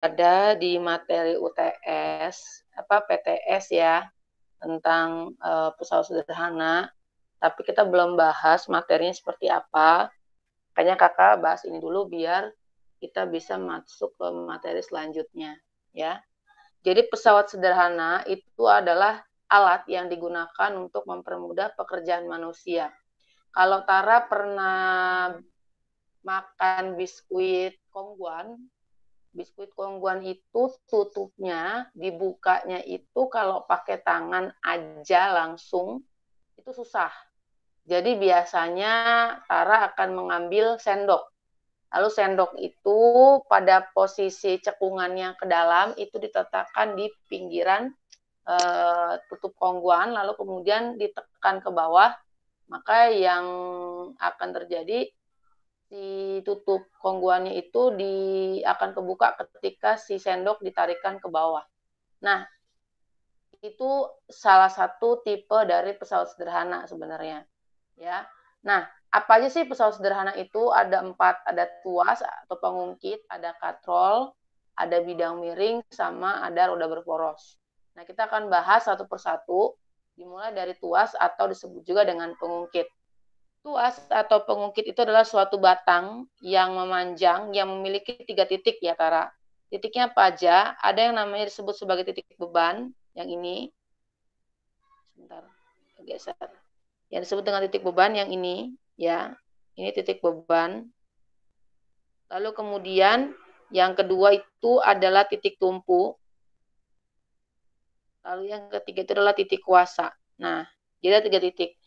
ada di materi UTS apa PTS ya tentang uh, eh, pesawat sederhana, tapi kita belum bahas materinya seperti apa. Kayaknya kakak bahas ini dulu biar kita bisa masuk ke materi selanjutnya ya. Jadi pesawat sederhana itu adalah alat yang digunakan untuk mempermudah pekerjaan manusia. Kalau Tara pernah makan biskuit kongguan, biskuit kongguan itu tutupnya dibukanya itu kalau pakai tangan aja langsung itu susah. Jadi biasanya Tara akan mengambil sendok. Lalu sendok itu pada posisi cekungannya ke dalam itu diletakkan di pinggiran e, tutup kongguan lalu kemudian ditekan ke bawah maka yang akan terjadi si tutup kongguannya itu di akan kebuka ketika si sendok ditarikan ke bawah. Nah, itu salah satu tipe dari pesawat sederhana sebenarnya. Ya. Nah, apa aja sih pesawat sederhana itu? Ada empat, ada tuas atau pengungkit, ada katrol, ada bidang miring, sama ada roda berporos. Nah, kita akan bahas satu persatu, dimulai dari tuas atau disebut juga dengan pengungkit. Tuas atau pengungkit itu adalah suatu batang yang memanjang yang memiliki tiga titik ya Tara. Titiknya apa aja? Ada yang namanya disebut sebagai titik beban, yang ini. Sebentar, geser. Yang disebut dengan titik beban yang ini, ya. Ini titik beban. Lalu kemudian yang kedua itu adalah titik tumpu. Lalu yang ketiga itu adalah titik kuasa. Nah, jadi ada tiga titik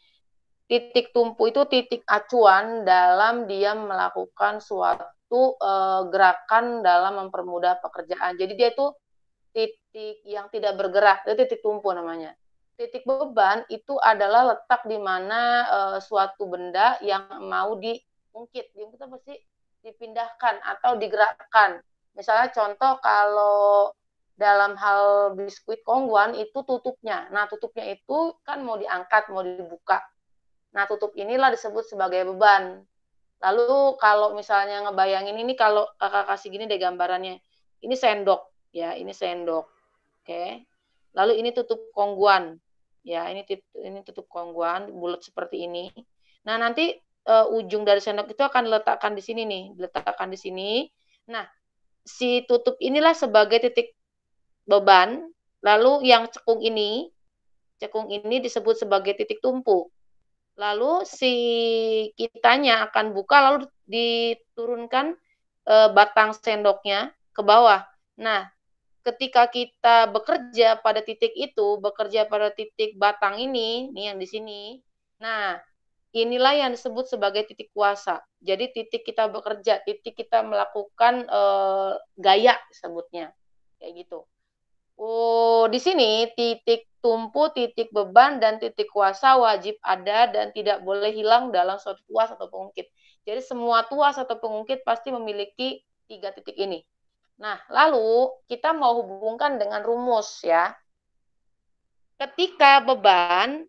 titik tumpu itu titik acuan dalam dia melakukan suatu uh, gerakan dalam mempermudah pekerjaan. Jadi dia itu titik yang tidak bergerak, itu titik tumpu namanya. Titik beban itu adalah letak di mana uh, suatu benda yang mau diungkit. Diungkit apa sih? Dipindahkan atau digerakkan. Misalnya contoh kalau dalam hal biskuit kongguan itu tutupnya. Nah, tutupnya itu kan mau diangkat, mau dibuka. Nah, tutup inilah disebut sebagai beban. Lalu kalau misalnya ngebayangin ini kalau kakak kasih gini deh gambarannya. Ini sendok ya, ini sendok. Oke. Okay. Lalu ini tutup kongguan. Ya, ini tutup, ini tutup kongguan bulat seperti ini. Nah, nanti uh, ujung dari sendok itu akan diletakkan di sini nih, diletakkan di sini. Nah, si tutup inilah sebagai titik beban. Lalu yang cekung ini, cekung ini disebut sebagai titik tumpu lalu si kitanya akan buka lalu diturunkan e, batang sendoknya ke bawah. Nah, ketika kita bekerja pada titik itu, bekerja pada titik batang ini, nih yang di sini. Nah, inilah yang disebut sebagai titik kuasa. Jadi titik kita bekerja, titik kita melakukan e, gaya sebutnya. Kayak gitu. Oh, di sini titik tumpu, titik beban, dan titik kuasa wajib ada dan tidak boleh hilang dalam suatu tuas atau pengungkit. Jadi semua tuas atau pengungkit pasti memiliki tiga titik ini. Nah, lalu kita mau hubungkan dengan rumus ya. Ketika beban,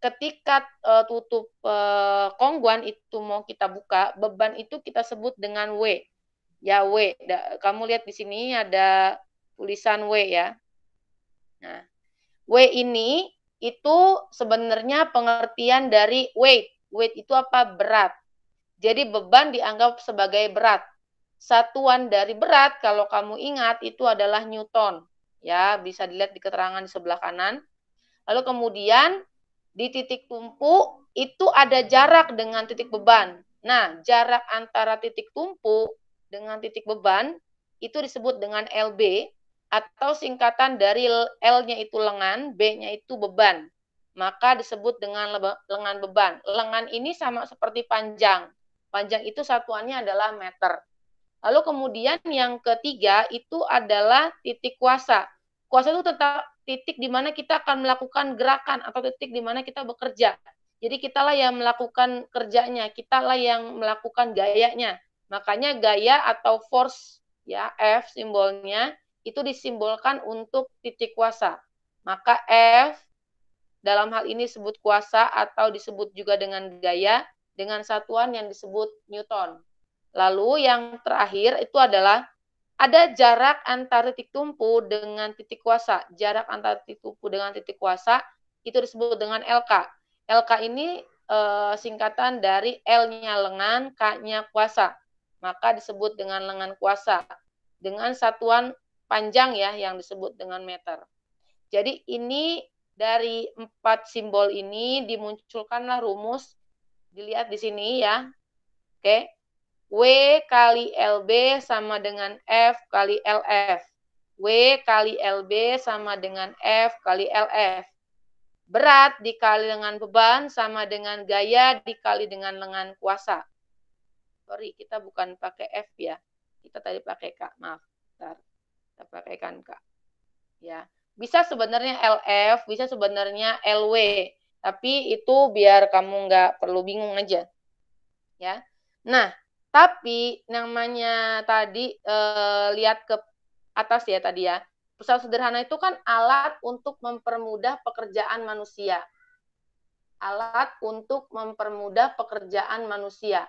ketika uh, tutup uh, kongguan itu mau kita buka, beban itu kita sebut dengan W. Ya W. kamu lihat di sini ada tulisan W ya. Nah, W ini itu sebenarnya pengertian dari weight. Weight itu apa? Berat. Jadi beban dianggap sebagai berat. Satuan dari berat kalau kamu ingat itu adalah Newton. Ya, bisa dilihat di keterangan di sebelah kanan. Lalu kemudian di titik tumpu itu ada jarak dengan titik beban. Nah, jarak antara titik tumpu dengan titik beban itu disebut dengan LB atau singkatan dari L-nya itu lengan, B-nya itu beban. Maka disebut dengan lengan beban. Lengan ini sama seperti panjang. Panjang itu satuannya adalah meter. Lalu kemudian yang ketiga itu adalah titik kuasa. Kuasa itu tetap titik di mana kita akan melakukan gerakan atau titik di mana kita bekerja. Jadi kitalah yang melakukan kerjanya, kitalah yang melakukan gayanya. Makanya gaya atau force ya F simbolnya itu disimbolkan untuk titik kuasa. Maka F dalam hal ini sebut kuasa atau disebut juga dengan gaya dengan satuan yang disebut Newton. Lalu yang terakhir itu adalah ada jarak antara titik tumpu dengan titik kuasa. Jarak antara titik tumpu dengan titik kuasa itu disebut dengan LK. LK ini e, singkatan dari L-nya lengan, K-nya kuasa. Maka disebut dengan lengan kuasa dengan satuan panjang ya yang disebut dengan meter. Jadi ini dari empat simbol ini dimunculkanlah rumus dilihat di sini ya. Oke. W kali LB sama dengan F kali LF. W kali LB sama dengan F kali LF. Berat dikali dengan beban sama dengan gaya dikali dengan lengan kuasa. Sorry, kita bukan pakai F ya. Kita tadi pakai K, maaf. Bentar kita kan Kak. Ya, bisa sebenarnya LF, bisa sebenarnya LW, tapi itu biar kamu nggak perlu bingung aja. Ya. Nah, tapi namanya tadi eh, lihat ke atas ya tadi ya. Pesawat sederhana itu kan alat untuk mempermudah pekerjaan manusia. Alat untuk mempermudah pekerjaan manusia.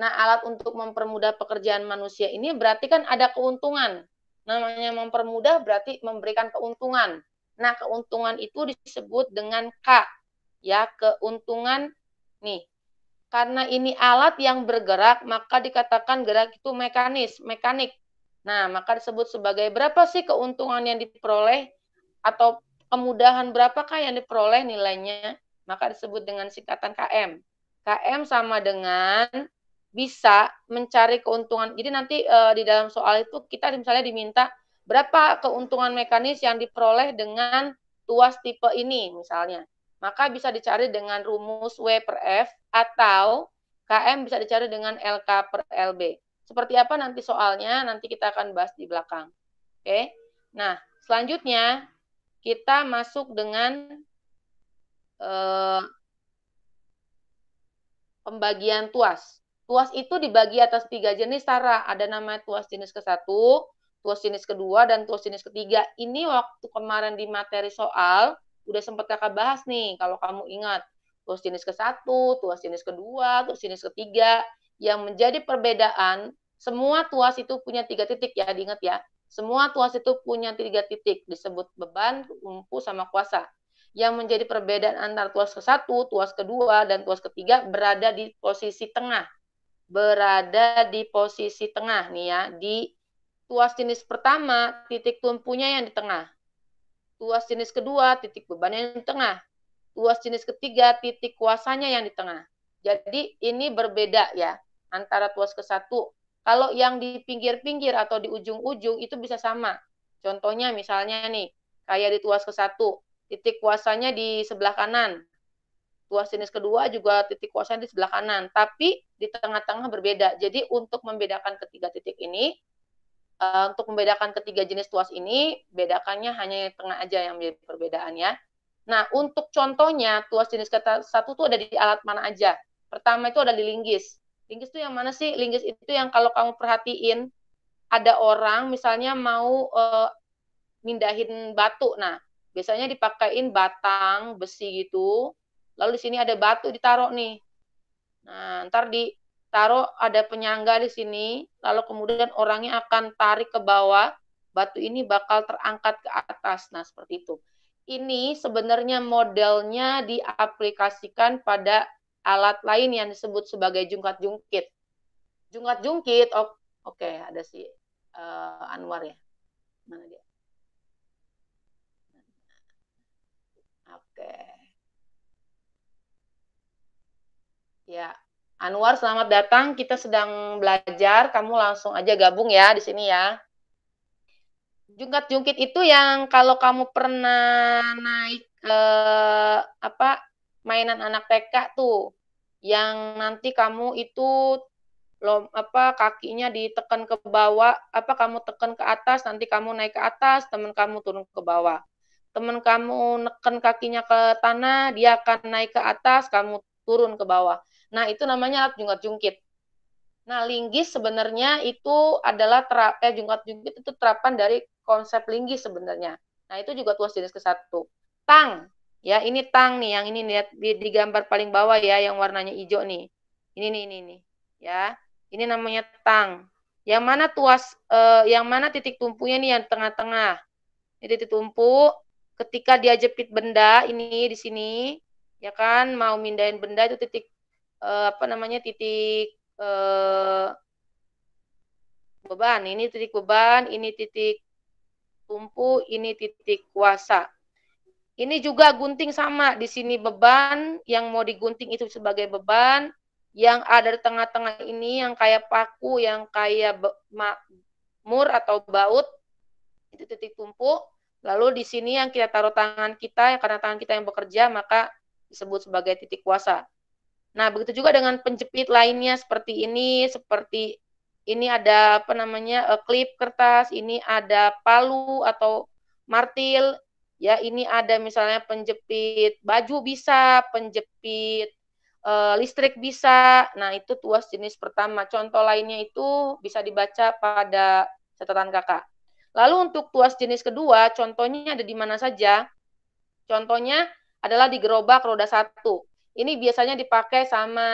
Nah, alat untuk mempermudah pekerjaan manusia ini berarti kan ada keuntungan. Namanya mempermudah berarti memberikan keuntungan. Nah, keuntungan itu disebut dengan K. Ya, keuntungan nih. Karena ini alat yang bergerak, maka dikatakan gerak itu mekanis, mekanik. Nah, maka disebut sebagai berapa sih keuntungan yang diperoleh atau kemudahan berapakah yang diperoleh nilainya? Maka disebut dengan singkatan KM. KM sama dengan bisa mencari keuntungan. Jadi nanti uh, di dalam soal itu kita misalnya diminta berapa keuntungan mekanis yang diperoleh dengan tuas tipe ini misalnya. Maka bisa dicari dengan rumus W per F atau KM bisa dicari dengan LK per LB. Seperti apa nanti soalnya nanti kita akan bahas di belakang. Oke. Nah, selanjutnya kita masuk dengan eh, pembagian tuas. Tuas itu dibagi atas tiga jenis, Sarah. Ada nama tuas jenis ke-1, tuas jenis kedua, dan tuas jenis ketiga. Ini waktu kemarin di materi soal, udah sempat kakak bahas nih, kalau kamu ingat. Tuas jenis ke-1, tuas jenis kedua, tuas jenis ketiga. Yang menjadi perbedaan, semua tuas itu punya tiga titik ya, diingat ya. Semua tuas itu punya tiga titik, disebut beban, umpu, sama kuasa yang menjadi perbedaan antara tuas ke-1, tuas kedua, dan tuas ketiga berada di posisi tengah berada di posisi tengah nih ya, di tuas jenis pertama titik tumpunya yang di tengah. Tuas jenis kedua titik bebannya yang di tengah. Tuas jenis ketiga titik kuasanya yang di tengah. Jadi ini berbeda ya antara tuas ke satu. Kalau yang di pinggir-pinggir atau di ujung-ujung itu bisa sama. Contohnya misalnya nih, kayak di tuas ke satu, titik kuasanya di sebelah kanan, dua jenis kedua juga titik kuasanya di sebelah kanan, tapi di tengah-tengah berbeda. Jadi untuk membedakan ketiga titik ini, uh, untuk membedakan ketiga jenis tuas ini, bedakannya hanya yang tengah aja yang menjadi perbedaannya. Nah, untuk contohnya, tuas jenis kata satu itu ada di alat mana aja. Pertama itu ada di linggis. Linggis itu yang mana sih? Linggis itu yang kalau kamu perhatiin, ada orang misalnya mau uh, mindahin batu. Nah, biasanya dipakaiin batang besi gitu Lalu di sini ada batu ditaruh nih. Nah, ntar ditaruh ada penyangga di sini, lalu kemudian orangnya akan tarik ke bawah, batu ini bakal terangkat ke atas. Nah, seperti itu. Ini sebenarnya modelnya diaplikasikan pada alat lain yang disebut sebagai jungkat-jungkit. Jungkat-jungkit, oh, oke, okay, ada si uh, Anwar ya. Mana dia? Oke. Okay. Ya, Anwar selamat datang. Kita sedang belajar. Kamu langsung aja gabung ya di sini ya. Jungkat jungkit itu yang kalau kamu pernah naik ke eh, apa mainan anak TK tuh, yang nanti kamu itu lom apa kakinya ditekan ke bawah apa kamu tekan ke atas nanti kamu naik ke atas teman kamu turun ke bawah teman kamu neken kakinya ke tanah dia akan naik ke atas kamu turun ke bawah Nah, itu namanya alat jungkat-jungkit. Nah, linggis sebenarnya itu adalah terap eh jungkat-jungkit itu terapan dari konsep linggis sebenarnya. Nah, itu juga tuas jenis ke-1. Tang. Ya, ini tang nih yang ini lihat di, di gambar paling bawah ya yang warnanya hijau nih. Ini nih ini nih. Ya. Ini namanya tang. Yang mana tuas eh, yang mana titik tumpunya nih yang tengah-tengah. Ini titik tumpu ketika dia jepit benda ini di sini ya kan mau mindahin benda itu titik uh, apa namanya titik uh, beban, ini titik beban, ini titik tumpu, ini titik kuasa. Ini juga gunting sama, di sini beban, yang mau digunting itu sebagai beban, yang ada di tengah-tengah ini yang kayak paku, yang kayak mur atau baut, itu titik tumpu. Lalu di sini yang kita taruh tangan kita, karena tangan kita yang bekerja, maka disebut sebagai titik kuasa. Nah, begitu juga dengan penjepit lainnya seperti ini, seperti ini ada apa namanya e, klip kertas, ini ada palu atau martil, ya ini ada misalnya penjepit baju bisa, penjepit e, listrik bisa. Nah, itu tuas jenis pertama. Contoh lainnya itu bisa dibaca pada catatan Kakak. Lalu untuk tuas jenis kedua, contohnya ada di mana saja? Contohnya adalah di gerobak roda satu ini biasanya dipakai sama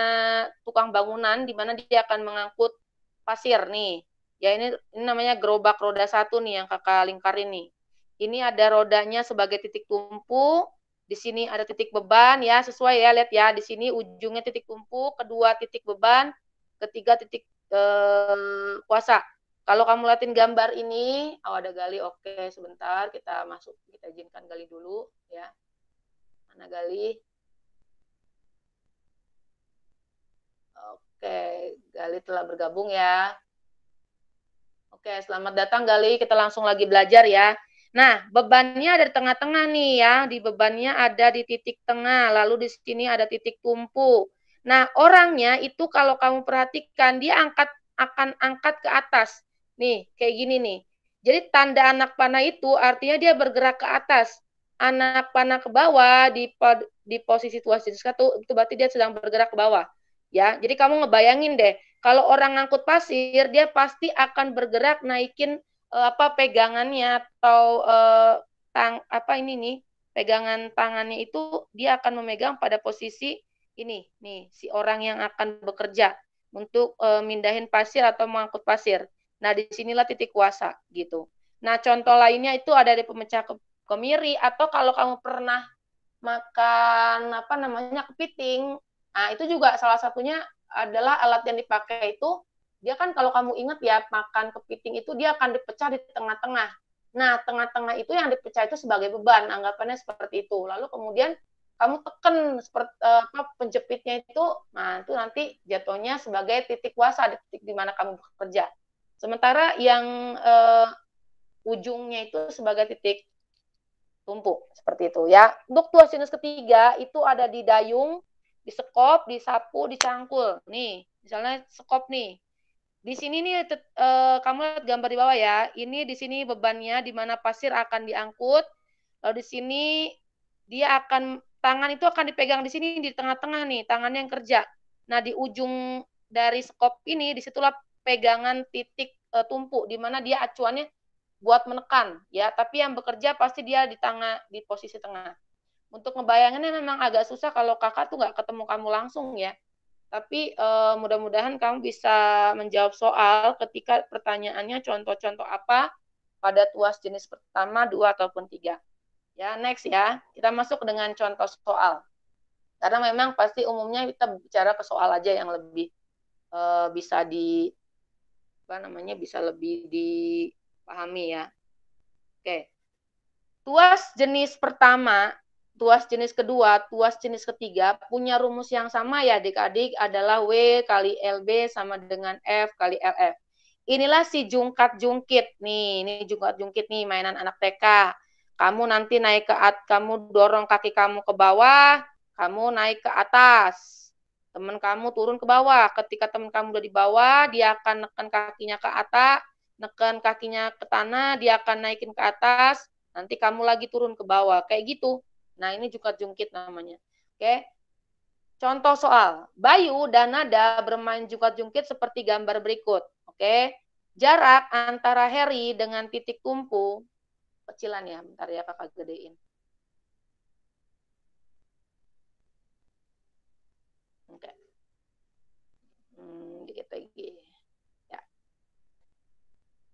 tukang bangunan di mana dia akan mengangkut pasir nih. Ya ini ini namanya gerobak roda satu nih yang kakak lingkar ini. Ini ada rodanya sebagai titik tumpu, di sini ada titik beban ya sesuai ya lihat ya di sini ujungnya titik tumpu, kedua titik beban, ketiga titik eh, kuasa. Kalau kamu latihan gambar ini, oh ada gali, oke sebentar kita masuk kita izinkan gali dulu ya. Mana gali? Oke, Gali telah bergabung ya. Oke, selamat datang Gali. Kita langsung lagi belajar ya. Nah, bebannya ada di tengah-tengah nih ya. Di bebannya ada di titik tengah, lalu di sini ada titik tumpu. Nah, orangnya itu kalau kamu perhatikan dia angkat akan angkat ke atas. Nih, kayak gini nih. Jadi tanda anak panah itu artinya dia bergerak ke atas. Anak panah ke bawah di di posisi situasi satu itu berarti dia sedang bergerak ke bawah ya. Jadi kamu ngebayangin deh, kalau orang ngangkut pasir dia pasti akan bergerak naikin uh, apa pegangannya atau uh, tang apa ini nih, pegangan tangannya itu dia akan memegang pada posisi ini nih si orang yang akan bekerja untuk uh, mindahin pasir atau mengangkut pasir. Nah, disinilah titik kuasa gitu. Nah, contoh lainnya itu ada di pemecah ke kemiri atau kalau kamu pernah makan apa namanya kepiting Nah, itu juga salah satunya adalah alat yang dipakai itu, dia kan kalau kamu ingat ya, makan kepiting itu dia akan dipecah di tengah-tengah. Nah, tengah-tengah itu yang dipecah itu sebagai beban, anggapannya seperti itu. Lalu kemudian kamu tekan seperti eh, apa penjepitnya itu, nah itu nanti jatuhnya sebagai titik kuasa di titik di mana kamu bekerja. Sementara yang eh, ujungnya itu sebagai titik tumpuk seperti itu ya. Untuk tuas sinus ketiga itu ada di dayung disekop, disapu, dicangkul. Nih, misalnya sekop nih. Di sini nih e, kamu lihat gambar di bawah ya. Ini di sini bebannya di mana pasir akan diangkut. Lalu di sini dia akan tangan itu akan dipegang di sini di tengah-tengah nih, tangannya yang kerja. Nah, di ujung dari sekop ini di situlah pegangan titik e, tumpu di mana dia acuannya buat menekan ya, tapi yang bekerja pasti dia di tangan di posisi tengah. Untuk ngebayanginnya memang agak susah kalau kakak tuh nggak ketemu kamu langsung ya. Tapi uh, mudah-mudahan kamu bisa menjawab soal ketika pertanyaannya contoh-contoh apa pada tuas jenis pertama, dua ataupun tiga. Ya next ya, kita masuk dengan contoh soal. Karena memang pasti umumnya kita bicara ke soal aja yang lebih uh, bisa di apa namanya bisa lebih dipahami ya. Oke. Tuas jenis pertama tuas jenis kedua, tuas jenis ketiga punya rumus yang sama ya adik-adik adalah W kali LB sama dengan F kali LF. Inilah si jungkat-jungkit nih, ini jungkat-jungkit nih mainan anak TK. Kamu nanti naik ke atas, kamu dorong kaki kamu ke bawah, kamu naik ke atas. Teman kamu turun ke bawah. Ketika teman kamu udah di bawah, dia akan neken kakinya ke atas, neken kakinya ke tanah, dia akan naikin ke atas, nanti kamu lagi turun ke bawah. Kayak gitu Nah, ini juga jungkit namanya. Oke. Contoh soal. Bayu dan Nada bermain jukat jungkit seperti gambar berikut. Oke. Jarak antara Harry dengan titik kumpu kecilan ya, bentar ya kakak gedein.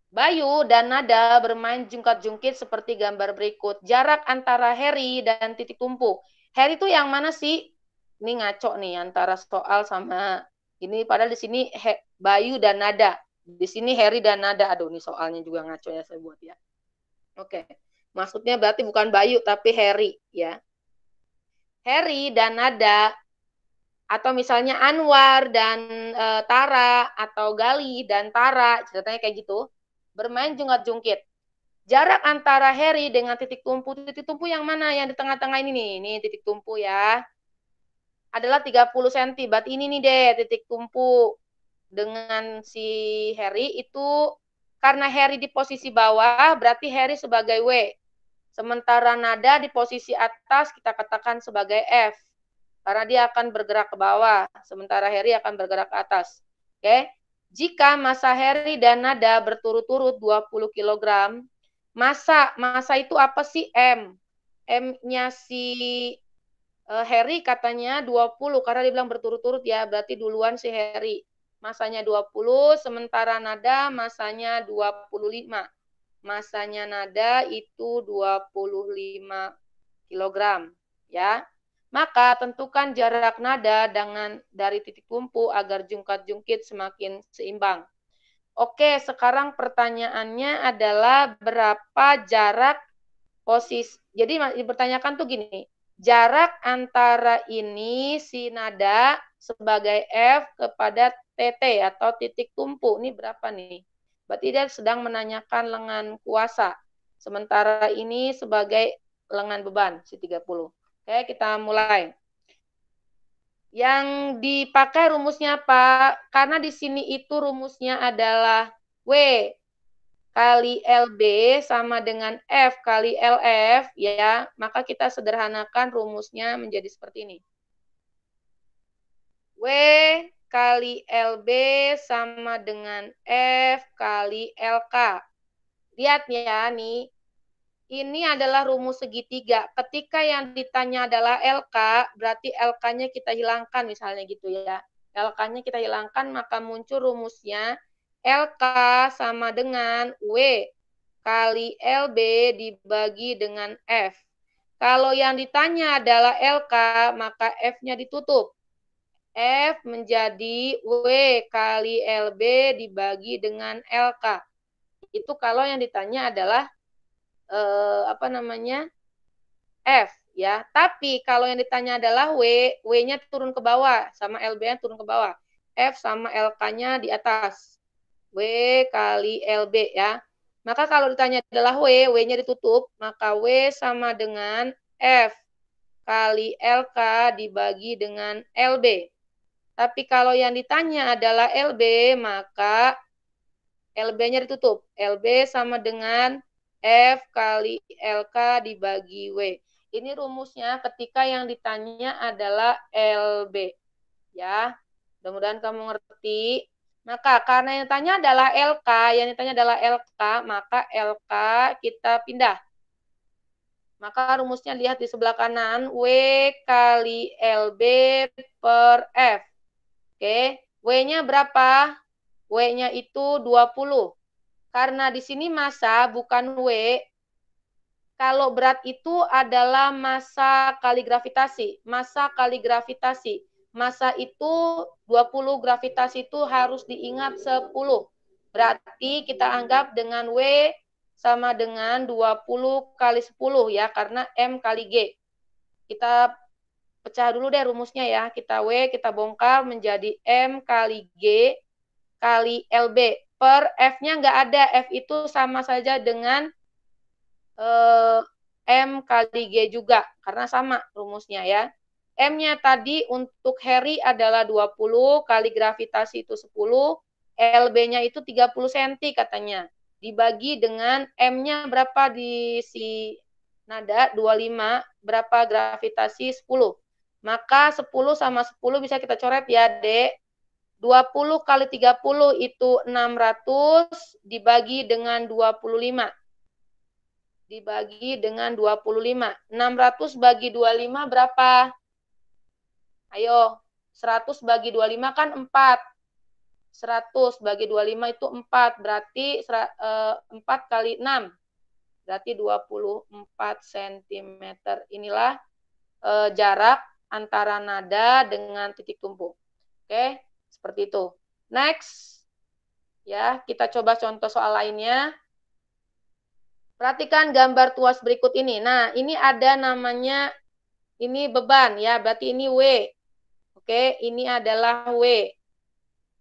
Bayu dan Nada bermain jungkat-jungkit seperti gambar berikut. Jarak antara Harry dan titik tumpu. Harry itu yang mana sih? Ini ngaco nih antara soal sama ini padahal di sini He, Bayu dan Nada. Di sini Harry dan Nada. Aduh, ini soalnya juga ngaco ya saya buat ya. Oke. Maksudnya berarti bukan Bayu tapi Harry ya. Harry dan Nada atau misalnya Anwar dan e, Tara atau Gali dan Tara ceritanya kayak gitu bermain jungkat-jungkit. Jarak antara Harry dengan titik tumpu, titik tumpu yang mana? Yang di tengah-tengah ini nih, ini titik tumpu ya. Adalah 30 cm, Bat ini nih deh titik tumpu dengan si Harry itu karena Harry di posisi bawah berarti Harry sebagai W. Sementara nada di posisi atas kita katakan sebagai F. Karena dia akan bergerak ke bawah, sementara Harry akan bergerak ke atas. Oke. Okay? Jika massa Harry dan nada berturut-turut 20 kg, massa massa itu apa sih M? M-nya si uh, Harry katanya 20 karena dia bilang berturut-turut ya, berarti duluan si Harry. Masanya 20, sementara nada masanya 25. Masanya nada itu 25 kg ya. Maka tentukan jarak nada dengan dari titik kumpu agar jungkat-jungkit semakin seimbang. Oke, sekarang pertanyaannya adalah berapa jarak posisi. Jadi dipertanyakan tuh gini, jarak antara ini si nada sebagai F kepada TT atau titik tumpu. Ini berapa nih? Berarti dia sedang menanyakan lengan kuasa. Sementara ini sebagai lengan beban, si 30. Oke, kita mulai. Yang dipakai rumusnya apa? Karena di sini itu rumusnya adalah W kali LB sama dengan F kali LF, ya. Maka kita sederhanakan rumusnya menjadi seperti ini. W kali LB sama dengan F kali LK. Lihat ya, nih ini adalah rumus segitiga. Ketika yang ditanya adalah LK, berarti LK-nya kita hilangkan misalnya gitu ya. LK-nya kita hilangkan maka muncul rumusnya LK sama dengan W kali LB dibagi dengan F. Kalau yang ditanya adalah LK, maka F-nya ditutup. F menjadi W kali LB dibagi dengan LK. Itu kalau yang ditanya adalah eh, apa namanya F ya. Tapi kalau yang ditanya adalah W, W-nya turun ke bawah sama LB-nya turun ke bawah. F sama LK-nya di atas. W kali LB ya. Maka kalau ditanya adalah W, W-nya ditutup, maka W sama dengan F kali LK dibagi dengan LB. Tapi kalau yang ditanya adalah LB, maka LB-nya ditutup. LB sama dengan F kali LK dibagi W. Ini rumusnya ketika yang ditanya adalah LB. Ya, mudah-mudahan kamu ngerti. Maka karena yang ditanya adalah LK, yang ditanya adalah LK, maka LK kita pindah. Maka rumusnya lihat di sebelah kanan, W kali LB per F. Oke, W-nya berapa? W-nya itu 20. Karena di sini masa bukan W. Kalau berat itu adalah masa kali gravitasi. Massa kali gravitasi. Massa itu 20 gravitasi itu harus diingat 10. Berarti kita anggap dengan W sama dengan 20 kali 10 ya, karena M kali G. Kita pecah dulu deh rumusnya ya. Kita W, kita bongkar menjadi M kali G kali LB per F-nya nggak ada. F itu sama saja dengan eh, M kali G juga, karena sama rumusnya ya. M-nya tadi untuk Harry adalah 20, kali gravitasi itu 10, LB-nya itu 30 cm katanya. Dibagi dengan M-nya berapa di si nada 25, berapa gravitasi 10. Maka 10 sama 10 bisa kita coret ya, D. 20 kali 30 itu 600 dibagi dengan 25. Dibagi dengan 25. 600 bagi 25 berapa? Ayo, 100 bagi 25 kan 4. 100 bagi 25 itu 4, berarti 4 eh, kali 6. Berarti 24 cm. Inilah eh, jarak antara nada dengan titik tumpu. Oke. Okay? Seperti itu. Next. Ya, kita coba contoh soal lainnya. Perhatikan gambar tuas berikut ini. Nah, ini ada namanya ini beban ya, berarti ini W. Oke, ini adalah W.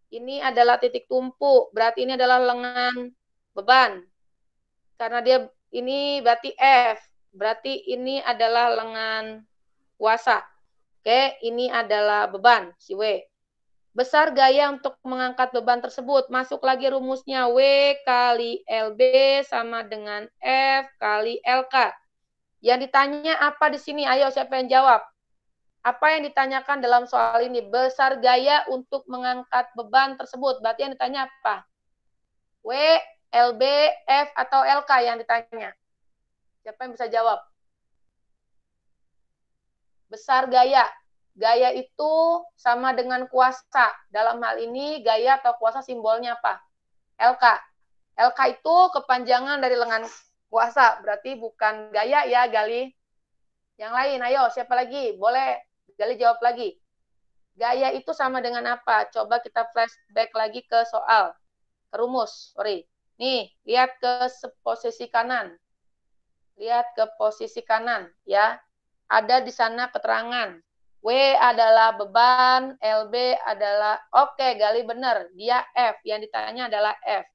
Ini adalah titik tumpu, berarti ini adalah lengan beban. Karena dia ini berarti F, berarti ini adalah lengan kuasa. Oke, ini adalah beban si W. Besar gaya untuk mengangkat beban tersebut. Masuk lagi rumusnya W kali LB sama dengan F kali LK. Yang ditanya apa di sini? Ayo siapa yang jawab? Apa yang ditanyakan dalam soal ini? Besar gaya untuk mengangkat beban tersebut. Berarti yang ditanya apa? W, LB, F, atau LK yang ditanya? Siapa yang bisa jawab? Besar gaya Gaya itu sama dengan kuasa. Dalam hal ini gaya atau kuasa simbolnya apa? LK. LK itu kepanjangan dari lengan kuasa, berarti bukan gaya ya, Gali. Yang lain, ayo siapa lagi? Boleh Gali jawab lagi. Gaya itu sama dengan apa? Coba kita flashback lagi ke soal, rumus, sorry. Nih, lihat ke posisi kanan. Lihat ke posisi kanan, ya. Ada di sana keterangan. W adalah beban, LB adalah oke, okay, Gali benar, dia F. Yang ditanya adalah F.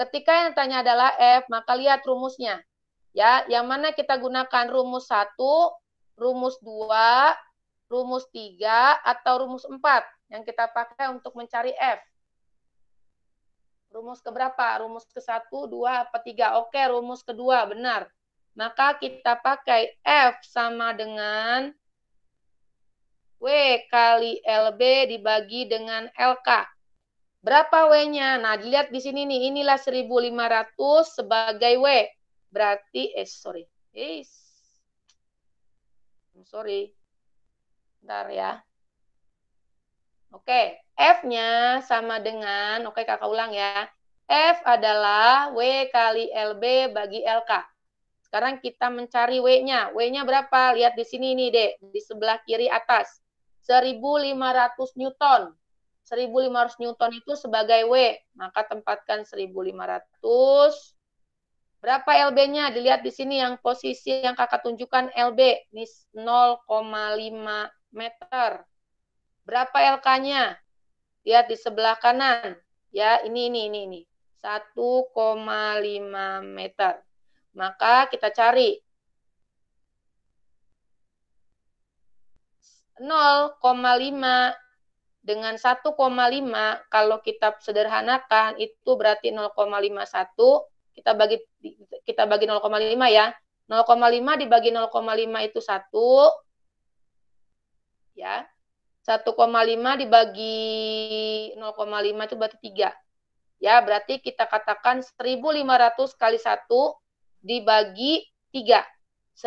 Ketika yang ditanya adalah F, maka lihat rumusnya. Ya, yang mana kita gunakan rumus 1, rumus 2, rumus 3 atau rumus 4 yang kita pakai untuk mencari F. Rumus keberapa? Rumus ke 1, 2 apa 3? Oke, rumus kedua benar. Maka kita pakai F sama dengan W kali LB dibagi dengan LK. Berapa W-nya? Nah, dilihat di sini nih, inilah 1500 sebagai W. Berarti, eh sorry. Eh, sorry. Bentar ya. Oke, F-nya sama dengan, oke kakak ulang ya. F adalah W kali LB bagi LK. Sekarang kita mencari W-nya. W-nya berapa? Lihat di sini nih, Dek. Di sebelah kiri atas. 1500 Newton. 1500 Newton itu sebagai W, maka tempatkan 1500. Berapa LB-nya? Dilihat di sini yang posisi yang kakak tunjukkan LB, ini 0,5 meter. Berapa LK-nya? Lihat di sebelah kanan. Ya, ini, ini, ini, ini. 1,5 meter. Maka kita cari 0,5 dengan 1,5 kalau kita sederhanakan itu berarti 0,51 kita bagi kita bagi 0,5 ya. 0,5 dibagi 0,5 itu 1 ya. 1,5 dibagi 0,5 itu berarti 3. Ya, berarti kita katakan 1500 kali 1 dibagi 3. 1500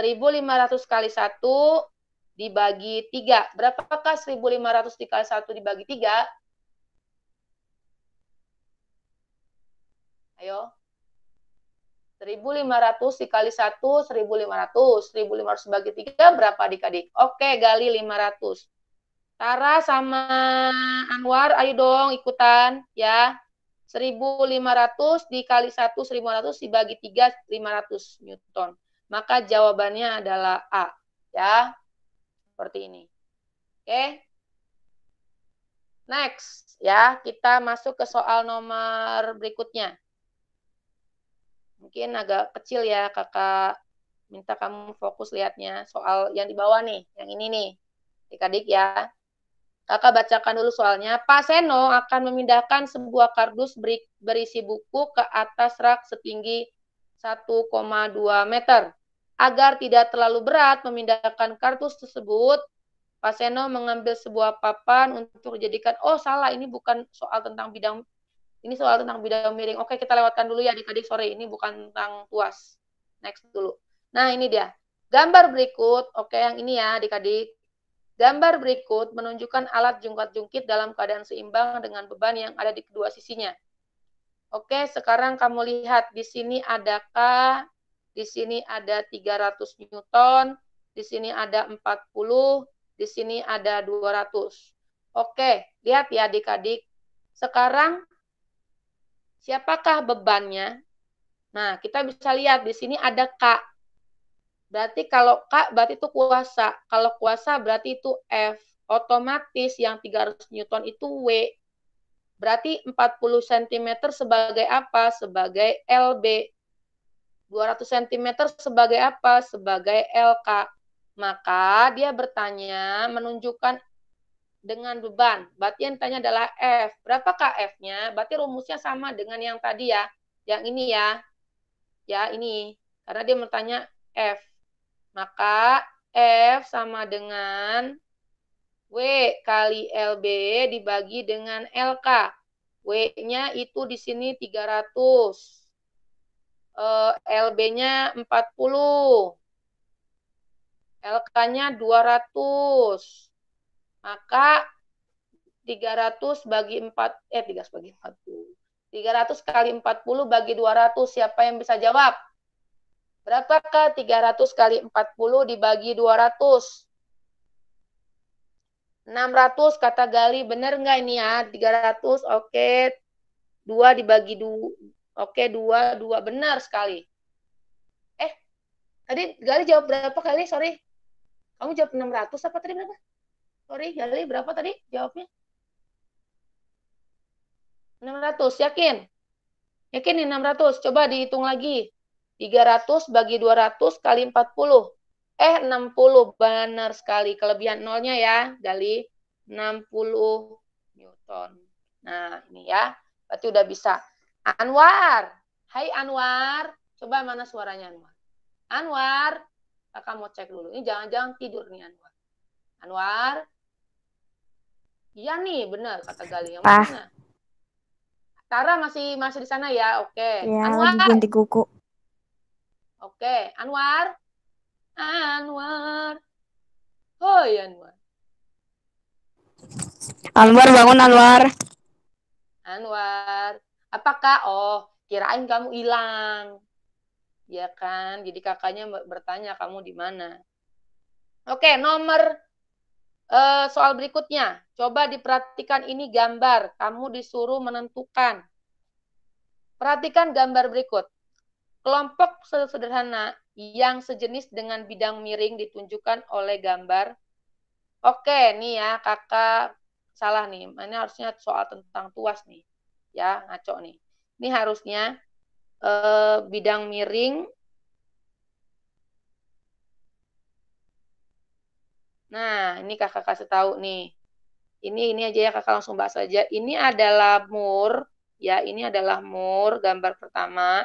kali 1 dibagi 3. Berapakah 1500 dikali 1 dibagi 3? Ayo. 1500 dikali 1, 1500. 1500 dibagi 3, berapa adik-adik? Oke, gali 500. Tara sama Anwar, ayo dong ikutan ya. 1500 dikali 1, 1500 dibagi 3, 500 Newton. Maka jawabannya adalah A. Ya, seperti ini. Oke. Okay. Next, ya, kita masuk ke soal nomor berikutnya. Mungkin agak kecil ya, Kakak. Minta kamu fokus lihatnya soal yang di bawah nih, yang ini nih. Adik-adik ya. Kakak bacakan dulu soalnya. Pak Seno akan memindahkan sebuah kardus berisi buku ke atas rak setinggi 1,2 meter. Agar tidak terlalu berat memindahkan kardus tersebut, Pak mengambil sebuah papan untuk dijadikan, oh salah, ini bukan soal tentang bidang, ini soal tentang bidang miring. Oke, kita lewatkan dulu ya adik-adik sore ini bukan tentang tuas. Next dulu. Nah, ini dia. Gambar berikut, oke yang ini ya adik-adik. Gambar berikut menunjukkan alat jungkat-jungkit dalam keadaan seimbang dengan beban yang ada di kedua sisinya. Oke, sekarang kamu lihat di sini adakah di sini ada 300 Newton, di sini ada 40, di sini ada 200. Oke, lihat ya adik-adik. Sekarang siapakah bebannya? Nah, kita bisa lihat di sini ada K. Berarti kalau K berarti itu kuasa. Kalau kuasa berarti itu F. Otomatis yang 300 Newton itu W. Berarti 40 cm sebagai apa? Sebagai LB. 200 cm sebagai apa? Sebagai LK. Maka dia bertanya menunjukkan dengan beban. Berarti yang tanya adalah F. Berapa KF-nya? Berarti rumusnya sama dengan yang tadi ya. Yang ini ya. Ya, ini. Karena dia bertanya F. Maka F sama dengan W kali LB dibagi dengan LK. W-nya itu di sini 300 eh, LB-nya 40, LK-nya 200. Maka 300 bagi 4 eh 300 bagi 40. 300 kali 40 bagi 200 siapa yang bisa jawab? Berapakah 300 kali 40 dibagi 200? 600 kata Gali benar nggak ini ya 300 oke okay. 2 dibagi 2 Oke, dua, dua benar sekali. Eh, tadi Gali jawab berapa kali? Sorry. Kamu jawab 600 apa tadi berapa? Sorry, Gali berapa tadi jawabnya? 600, yakin? Yakin nih 600. Coba dihitung lagi. 300 bagi 200 kali 40. Eh, 60. Benar sekali. Kelebihan nolnya ya, Gali. 60 Newton. Nah, ini ya. Berarti udah bisa. Anwar. Hai Anwar. Coba mana suaranya Anwar. Anwar. Kakak mau cek dulu. Ini jangan-jangan tidur nih Anwar. Anwar. Iya nih, benar kata Gali. Yang mana? Tara masih masih di sana ya, oke. Okay. Ya, Anwar. Ganti kuku. Oke, okay. Anwar. Anwar. Hoi Anwar. Anwar bangun Anwar. Anwar apakah oh kirain kamu hilang ya kan jadi kakaknya bertanya kamu di mana oke nomor uh, soal berikutnya coba diperhatikan ini gambar kamu disuruh menentukan perhatikan gambar berikut kelompok sederhana yang sejenis dengan bidang miring ditunjukkan oleh gambar oke nih ya kakak salah nih ini harusnya soal tentang tuas nih ya ngaco nih. Ini harusnya eh, bidang miring. Nah, ini kakak kasih tahu nih. Ini ini aja ya kakak langsung bahas aja. Ini adalah mur, ya ini adalah mur gambar pertama.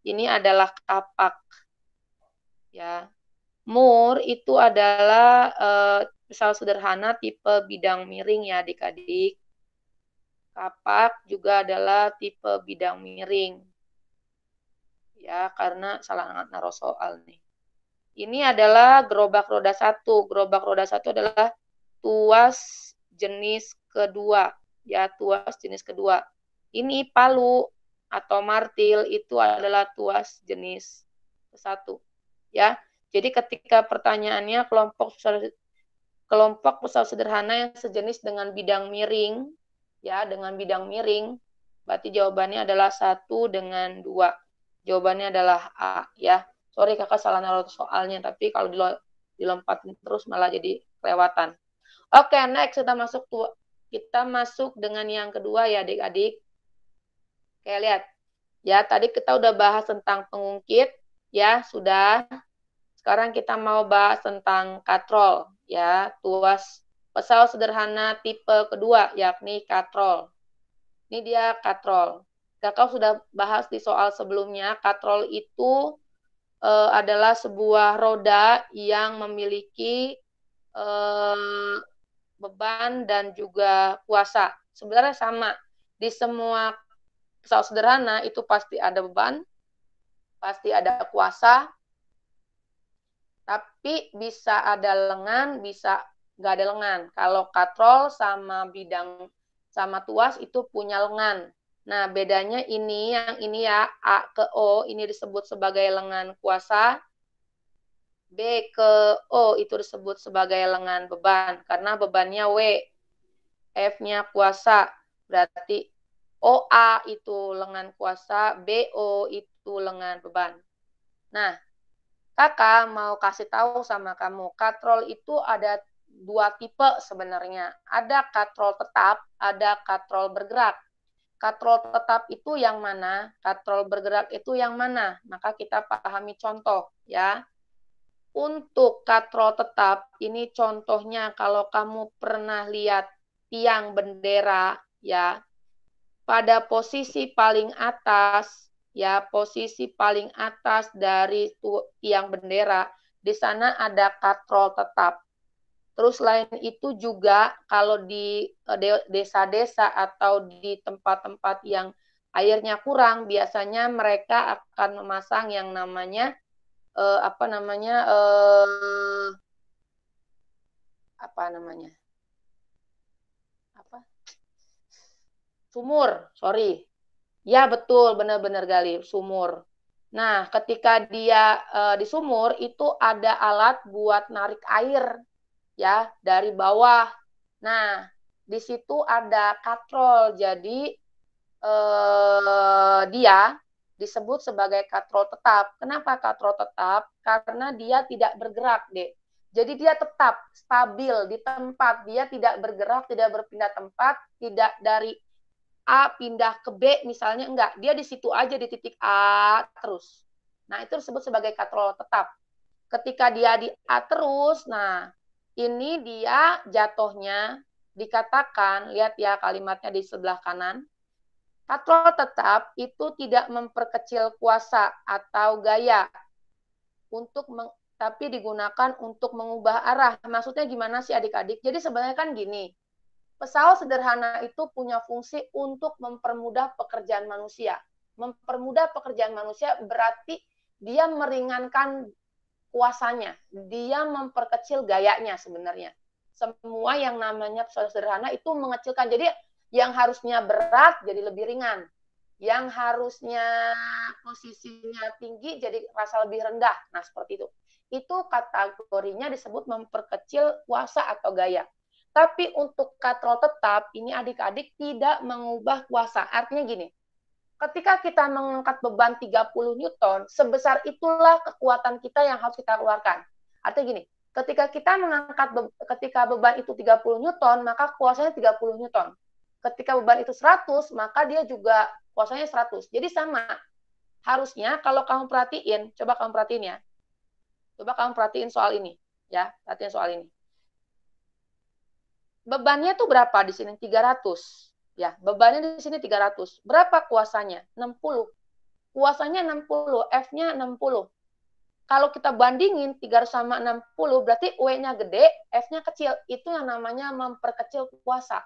Ini adalah kapak, ya. Mur itu adalah eh, misal sederhana tipe bidang miring ya adik-adik kapak juga adalah tipe bidang miring. Ya, karena salah naruh soal nih. Ini adalah gerobak roda satu. Gerobak roda satu adalah tuas jenis kedua. Ya, tuas jenis kedua. Ini palu atau martil itu adalah tuas jenis satu. Ya, jadi ketika pertanyaannya kelompok kelompok pesawat sederhana yang sejenis dengan bidang miring ya dengan bidang miring. Berarti jawabannya adalah satu dengan dua. Jawabannya adalah A ya. Sorry kakak salah naruh soalnya, tapi kalau dilompatin terus malah jadi kelewatan. Oke, next kita masuk tua. Kita masuk dengan yang kedua ya adik-adik. Oke, lihat. Ya, tadi kita udah bahas tentang pengungkit, ya, sudah. Sekarang kita mau bahas tentang katrol, ya, tuas pesawat sederhana tipe kedua, yakni Katrol. Ini dia Katrol. Kakak sudah bahas di soal sebelumnya, Katrol itu e, adalah sebuah roda yang memiliki e, beban dan juga kuasa. Sebenarnya sama. Di semua pesawat sederhana itu pasti ada beban, pasti ada kuasa, tapi bisa ada lengan, bisa nggak ada lengan. Kalau katrol sama bidang sama tuas itu punya lengan. Nah, bedanya ini yang ini ya A ke O ini disebut sebagai lengan kuasa. B ke O itu disebut sebagai lengan beban karena bebannya W. F-nya kuasa. Berarti OA itu lengan kuasa, BO itu lengan beban. Nah, kakak mau kasih tahu sama kamu, katrol itu ada dua tipe sebenarnya. Ada katrol tetap, ada katrol bergerak. Katrol tetap itu yang mana? Katrol bergerak itu yang mana? Maka kita pahami contoh ya. Untuk katrol tetap ini contohnya kalau kamu pernah lihat tiang bendera ya. Pada posisi paling atas ya, posisi paling atas dari tiang bendera di sana ada katrol tetap Terus lain itu juga kalau di eh, desa-desa atau di tempat-tempat yang airnya kurang, biasanya mereka akan memasang yang namanya eh, apa namanya eh, apa namanya apa sumur, sorry. Ya betul, benar-benar Gali, sumur. Nah, ketika dia e, di sumur itu ada alat buat narik air ya dari bawah. Nah, di situ ada katrol. Jadi eh, dia disebut sebagai katrol tetap. Kenapa katrol tetap? Karena dia tidak bergerak, deh. Jadi dia tetap stabil di tempat, dia tidak bergerak, tidak berpindah tempat, tidak dari A pindah ke B misalnya enggak, dia di situ aja di titik A terus. Nah, itu disebut sebagai katrol tetap. Ketika dia di A terus, nah ini dia jatuhnya dikatakan, lihat ya kalimatnya di sebelah kanan. Katrol tetap itu tidak memperkecil kuasa atau gaya untuk meng, tapi digunakan untuk mengubah arah. Maksudnya gimana sih adik-adik? Jadi sebenarnya kan gini. Pesawat sederhana itu punya fungsi untuk mempermudah pekerjaan manusia. Mempermudah pekerjaan manusia berarti dia meringankan kuasanya, dia memperkecil gayanya sebenarnya. Semua yang namanya pesawat sederhana itu mengecilkan. Jadi yang harusnya berat jadi lebih ringan. Yang harusnya posisinya tinggi jadi rasa lebih rendah. Nah, seperti itu. Itu kategorinya disebut memperkecil kuasa atau gaya. Tapi untuk katrol tetap, ini adik-adik tidak mengubah kuasa. Artinya gini, ketika kita mengangkat beban 30 newton, sebesar itulah kekuatan kita yang harus kita keluarkan. Artinya gini, ketika kita mengangkat be ketika beban itu 30 newton, maka kuasanya 30 newton. Ketika beban itu 100, maka dia juga kuasanya 100. Jadi sama. Harusnya kalau kamu perhatiin, coba kamu perhatiin ya. Coba kamu perhatiin soal ini, ya. Perhatiin soal ini. Bebannya tuh berapa di sini? 300 Ya, bebannya di sini 300. Berapa kuasanya? 60. Kuasanya 60, F-nya 60. Kalau kita bandingin 300 sama 60, berarti W-nya gede, F-nya kecil. Itu yang namanya memperkecil kuasa.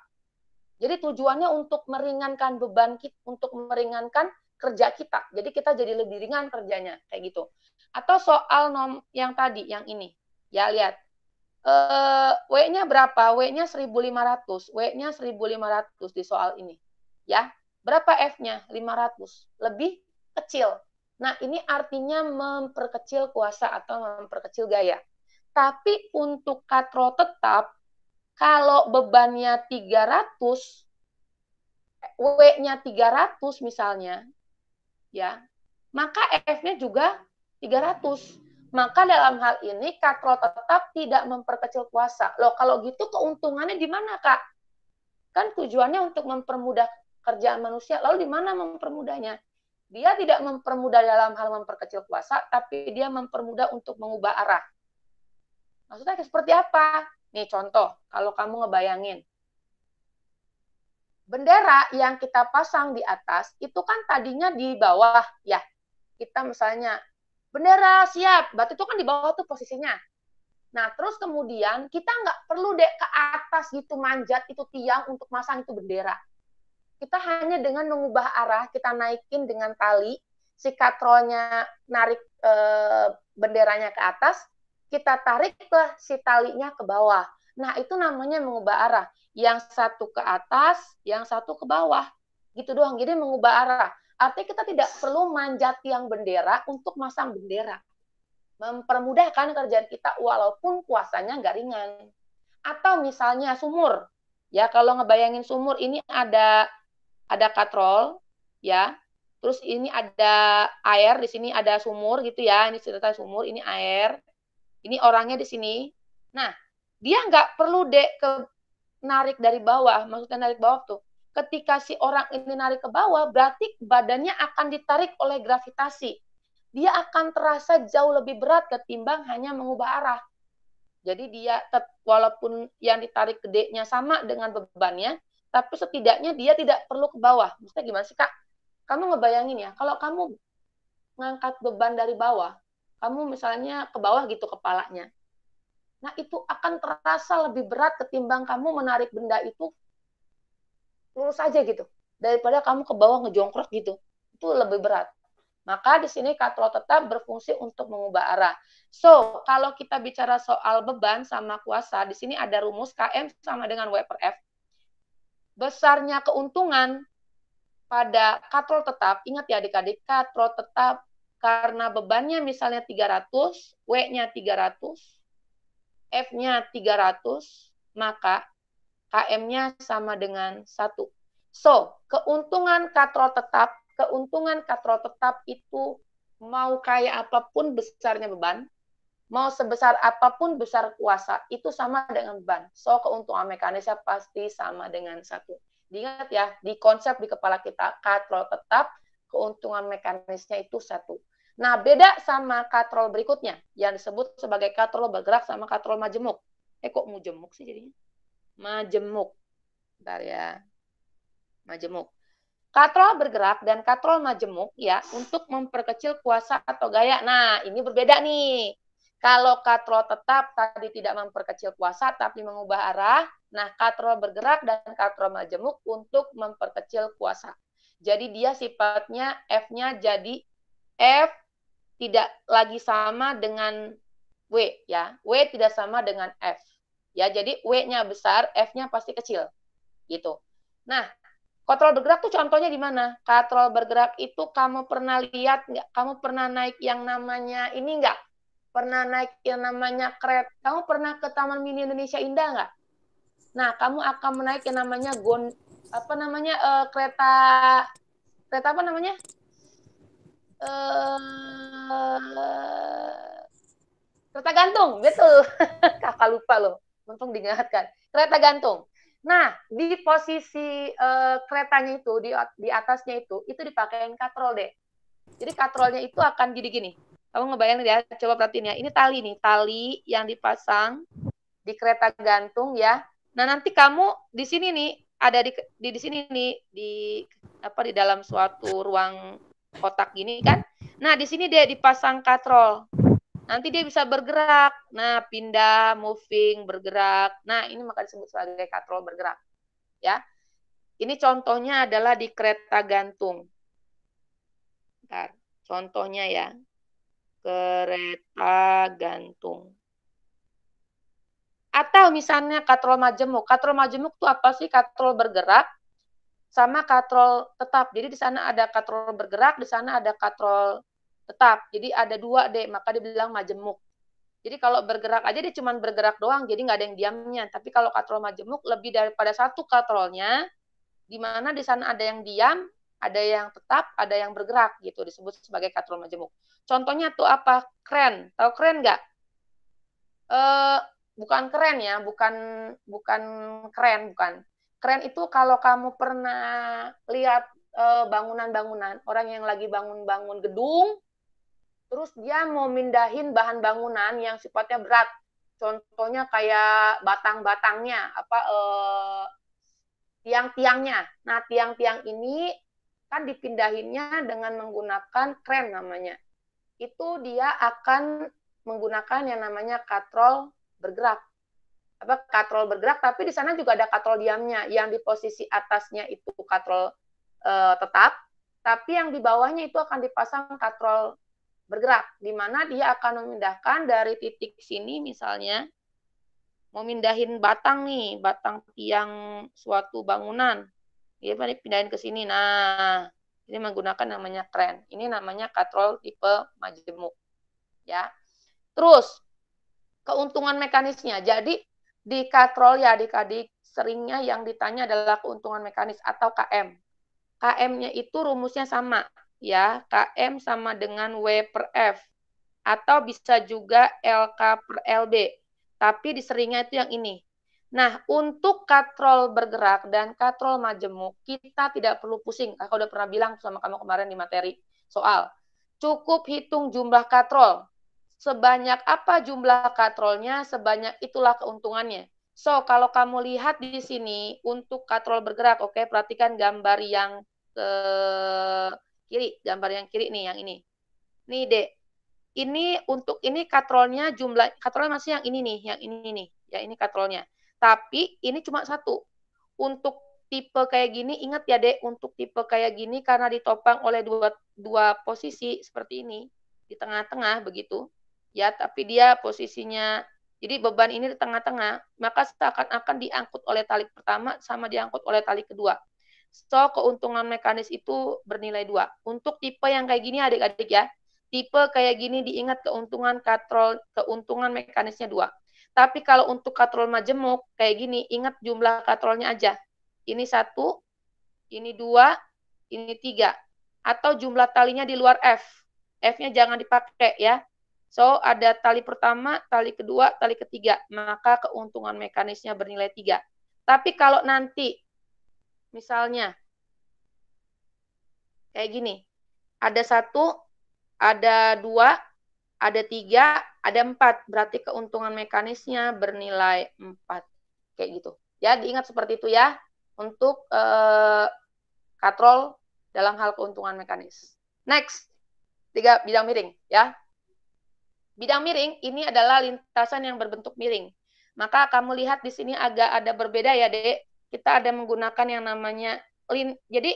Jadi tujuannya untuk meringankan beban kita, untuk meringankan kerja kita. Jadi kita jadi lebih ringan kerjanya, kayak gitu. Atau soal nom yang tadi, yang ini. Ya, lihat uh, W-nya berapa? W-nya 1500. W-nya 1500 di soal ini. Ya. Berapa F-nya? 500. Lebih kecil. Nah, ini artinya memperkecil kuasa atau memperkecil gaya. Tapi untuk katro tetap, kalau bebannya 300, W-nya 300 misalnya, ya, maka F-nya juga 300. Maka dalam hal ini katrol tetap tidak memperkecil puasa. Loh kalau gitu keuntungannya di mana kak? Kan tujuannya untuk mempermudah kerjaan manusia. Lalu di mana mempermudahnya? Dia tidak mempermudah dalam hal memperkecil puasa, tapi dia mempermudah untuk mengubah arah. Maksudnya seperti apa? Nih contoh, kalau kamu ngebayangin. Bendera yang kita pasang di atas itu kan tadinya di bawah ya. Kita misalnya bendera siap berarti itu kan di bawah tuh posisinya nah terus kemudian kita nggak perlu dek ke atas gitu manjat itu tiang untuk masang itu bendera kita hanya dengan mengubah arah kita naikin dengan tali si katrolnya narik e, benderanya ke atas kita tarik ke si talinya ke bawah nah itu namanya mengubah arah yang satu ke atas yang satu ke bawah gitu doang jadi mengubah arah Artinya kita tidak perlu manjat tiang bendera untuk masang bendera. Mempermudahkan kerjaan kita walaupun puasanya nggak ringan. Atau misalnya sumur. Ya, kalau ngebayangin sumur ini ada ada katrol, ya. Terus ini ada air, di sini ada sumur gitu ya. Ini cerita sumur, ini air. Ini orangnya di sini. Nah, dia nggak perlu dek ke narik dari bawah, maksudnya narik bawah tuh ketika si orang ini narik ke bawah, berarti badannya akan ditarik oleh gravitasi. Dia akan terasa jauh lebih berat ketimbang hanya mengubah arah. Jadi dia walaupun yang ditarik gedenya sama dengan bebannya, tapi setidaknya dia tidak perlu ke bawah. Maksudnya gimana sih kak? Kamu ngebayangin ya, kalau kamu ngangkat beban dari bawah, kamu misalnya ke bawah gitu kepalanya. Nah itu akan terasa lebih berat ketimbang kamu menarik benda itu lurus aja gitu daripada kamu ke bawah ngejongkrok gitu itu lebih berat maka di sini katrol tetap berfungsi untuk mengubah arah. So, kalau kita bicara soal beban sama kuasa, di sini ada rumus KM sama dengan W per F. Besarnya keuntungan pada katrol tetap, ingat ya adik-adik, katrol tetap karena bebannya misalnya 300, W-nya 300, F-nya 300, maka KM-nya sama dengan satu. So, keuntungan katrol tetap, keuntungan katrol tetap itu mau kayak apapun besarnya beban, mau sebesar apapun besar kuasa, itu sama dengan beban. So, keuntungan mekanisnya pasti sama dengan satu. Diingat ya, di konsep di kepala kita, katrol tetap, keuntungan mekanisnya itu satu. Nah, beda sama katrol berikutnya, yang disebut sebagai katrol bergerak sama katrol majemuk. Eh, kok mujemuk sih jadinya? majemuk. Bentar ya. Majemuk. Katrol bergerak dan katrol majemuk ya untuk memperkecil kuasa atau gaya. Nah, ini berbeda nih. Kalau katrol tetap tadi tidak memperkecil kuasa tapi mengubah arah, nah katrol bergerak dan katrol majemuk untuk memperkecil kuasa. Jadi dia sifatnya F-nya jadi F tidak lagi sama dengan W ya. W tidak sama dengan F. Ya, jadi W-nya besar, F-nya pasti kecil. Gitu. Nah, kontrol bergerak tuh contohnya di mana? Kontrol bergerak itu kamu pernah lihat nggak? Kamu pernah naik yang namanya ini nggak? Pernah naik yang namanya kereta? Kamu pernah ke Taman Mini Indonesia Indah nggak? Nah, kamu akan menaik yang namanya gon apa namanya e, kereta kereta apa namanya? E, kereta gantung, betul. Kakak lupa loh untung diingatkan kereta gantung nah di posisi uh, keretanya itu di di atasnya itu itu dipakaiin katrol deh jadi katrolnya itu akan jadi gini kamu ngebayangin ya coba perhatiin ya ini tali nih tali yang dipasang di kereta gantung ya nah nanti kamu di sini nih ada di di, di sini nih di apa di dalam suatu ruang kotak gini kan. Nah, di sini dia dipasang katrol nanti dia bisa bergerak. Nah, pindah, moving, bergerak. Nah, ini maka disebut sebagai katrol bergerak. Ya. Ini contohnya adalah di kereta gantung. Bentar, contohnya ya. Kereta gantung. Atau misalnya katrol majemuk. Katrol majemuk itu apa sih? Katrol bergerak sama katrol tetap. Jadi di sana ada katrol bergerak, di sana ada katrol tetap. Jadi ada dua deh, maka dibilang majemuk. Jadi kalau bergerak aja dia cuma bergerak doang, jadi nggak ada yang diamnya. Tapi kalau katrol majemuk lebih daripada satu katrolnya, di mana di sana ada yang diam, ada yang tetap, ada yang bergerak gitu disebut sebagai katrol majemuk. Contohnya tuh apa? Keren. Tahu keren nggak? Eh, bukan keren ya, bukan bukan keren, bukan. Keren itu kalau kamu pernah lihat eh, bangunan-bangunan, orang yang lagi bangun-bangun gedung, Terus dia mau mindahin bahan bangunan yang sifatnya berat. Contohnya kayak batang-batangnya, apa eh, tiang-tiangnya. Nah, tiang-tiang ini kan dipindahinnya dengan menggunakan kren namanya. Itu dia akan menggunakan yang namanya katrol bergerak. Apa katrol bergerak tapi di sana juga ada katrol diamnya yang di posisi atasnya itu katrol eh, tetap, tapi yang di bawahnya itu akan dipasang katrol bergerak, di mana dia akan memindahkan dari titik sini misalnya, memindahin batang nih, batang tiang suatu bangunan. Dia pindahin ke sini. Nah, ini menggunakan namanya kren. Ini namanya katrol tipe majemuk. Ya. Terus, keuntungan mekanisnya. Jadi, di katrol ya adik-adik, seringnya yang ditanya adalah keuntungan mekanis atau KM. KM-nya itu rumusnya sama, ya KM sama dengan W per F atau bisa juga LK per LB tapi diseringnya itu yang ini nah untuk katrol bergerak dan katrol majemuk kita tidak perlu pusing aku udah pernah bilang sama kamu kemarin di materi soal cukup hitung jumlah katrol sebanyak apa jumlah katrolnya sebanyak itulah keuntungannya so kalau kamu lihat di sini untuk katrol bergerak oke okay, perhatikan gambar yang ke kiri, gambar yang kiri nih, yang ini. Nih, Dek. Ini untuk ini katrolnya jumlah katrolnya masih yang ini nih, yang ini nih, ya ini katrolnya. Tapi ini cuma satu. Untuk tipe kayak gini, ingat ya, Dek, untuk tipe kayak gini karena ditopang oleh dua dua posisi seperti ini di tengah-tengah begitu. Ya, tapi dia posisinya jadi beban ini di tengah-tengah, maka seakan-akan diangkut oleh tali pertama sama diangkut oleh tali kedua. So, keuntungan mekanis itu bernilai dua. Untuk tipe yang kayak gini adik-adik ya, tipe kayak gini diingat keuntungan katrol, keuntungan mekanisnya dua. Tapi kalau untuk katrol majemuk kayak gini, ingat jumlah katrolnya aja. Ini satu, ini dua, ini tiga. Atau jumlah talinya di luar F. F-nya jangan dipakai ya. So, ada tali pertama, tali kedua, tali ketiga. Maka keuntungan mekanisnya bernilai tiga. Tapi kalau nanti misalnya kayak gini ada satu ada dua ada tiga ada empat berarti keuntungan mekanisnya bernilai empat kayak gitu ya diingat seperti itu ya untuk eh, katrol dalam hal keuntungan mekanis next tiga bidang miring ya Bidang miring ini adalah lintasan yang berbentuk miring. Maka kamu lihat di sini agak ada berbeda ya, Dek kita ada menggunakan yang namanya lin. Jadi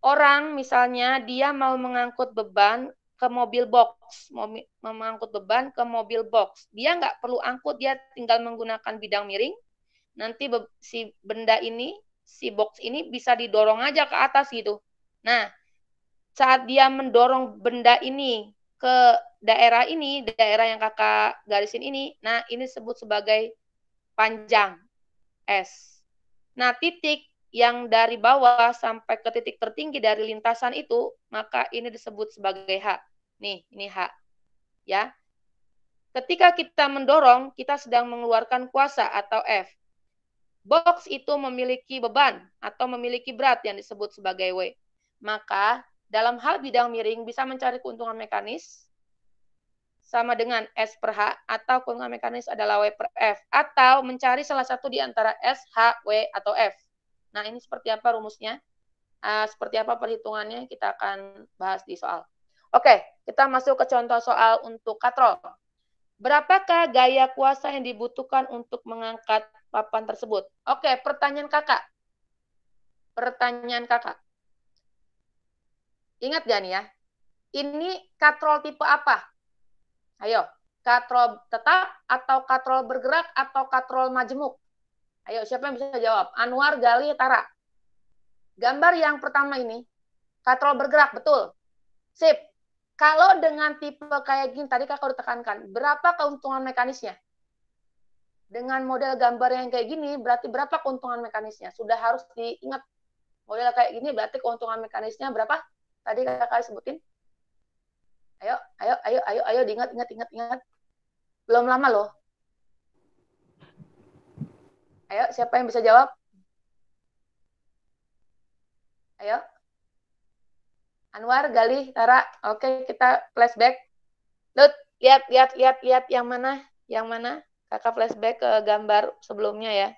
orang misalnya dia mau mengangkut beban ke mobil box, mau mengangkut beban ke mobil box. Dia nggak perlu angkut, dia tinggal menggunakan bidang miring. Nanti si benda ini, si box ini bisa didorong aja ke atas gitu. Nah, saat dia mendorong benda ini ke daerah ini, daerah yang kakak garisin ini, nah ini disebut sebagai panjang S. Nah, titik yang dari bawah sampai ke titik tertinggi dari lintasan itu, maka ini disebut sebagai H. Nih, ini H. Ya. Ketika kita mendorong, kita sedang mengeluarkan kuasa atau F. Box itu memiliki beban atau memiliki berat yang disebut sebagai W. Maka, dalam hal bidang miring bisa mencari keuntungan mekanis, sama dengan S per H atau kurungan mekanis adalah W per F atau mencari salah satu di antara S, H, W, atau F. Nah, ini seperti apa rumusnya? Uh, seperti apa perhitungannya kita akan bahas di soal. Oke, kita masuk ke contoh soal untuk katrol. Berapakah gaya kuasa yang dibutuhkan untuk mengangkat papan tersebut? Oke, pertanyaan kakak. Pertanyaan kakak. Ingat gak nih ya? Ini katrol tipe apa? Ayo, katrol tetap atau katrol bergerak atau katrol majemuk? Ayo, siapa yang bisa jawab? Anwar, Gali, Tara. Gambar yang pertama ini, katrol bergerak, betul. Sip. Kalau dengan tipe kayak gini, tadi kakak udah tekankan, berapa keuntungan mekanisnya? Dengan model gambar yang kayak gini, berarti berapa keuntungan mekanisnya? Sudah harus diingat. Model kayak gini berarti keuntungan mekanisnya berapa? Tadi kakak sebutin Ayo, ayo, ayo, ayo, ayo diingat, ingat, ingat, ingat. Belum lama loh. Ayo, siapa yang bisa jawab? Ayo. Anwar, Galih, Tara. Oke, kita flashback. Lut, lihat, lihat, lihat, lihat yang mana? Yang mana? Kakak flashback ke gambar sebelumnya ya.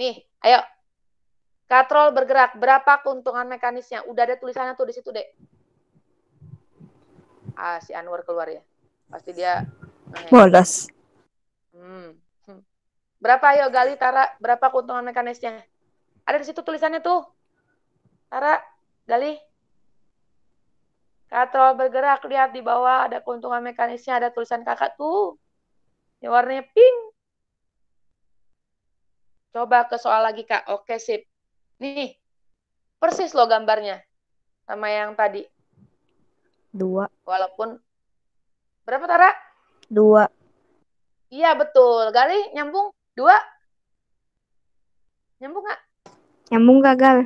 Nih, ayo. Katrol bergerak. Berapa keuntungan mekanisnya? Udah ada tulisannya tuh di situ, Dek ah, si Anwar keluar ya pasti dia eh, bolos hmm. berapa ayo Gali Tara berapa keuntungan mekanisnya ada di situ tulisannya tuh Tara Gali Katrol bergerak lihat di bawah ada keuntungan mekanisnya ada tulisan kakak tuh yang warnanya pink Coba ke soal lagi, Kak. Oke, sip. Nih, persis loh gambarnya sama yang tadi. Dua. Walaupun berapa Tara? Dua. Iya betul. Gali nyambung dua. Nyambung nggak? Nyambung gagal.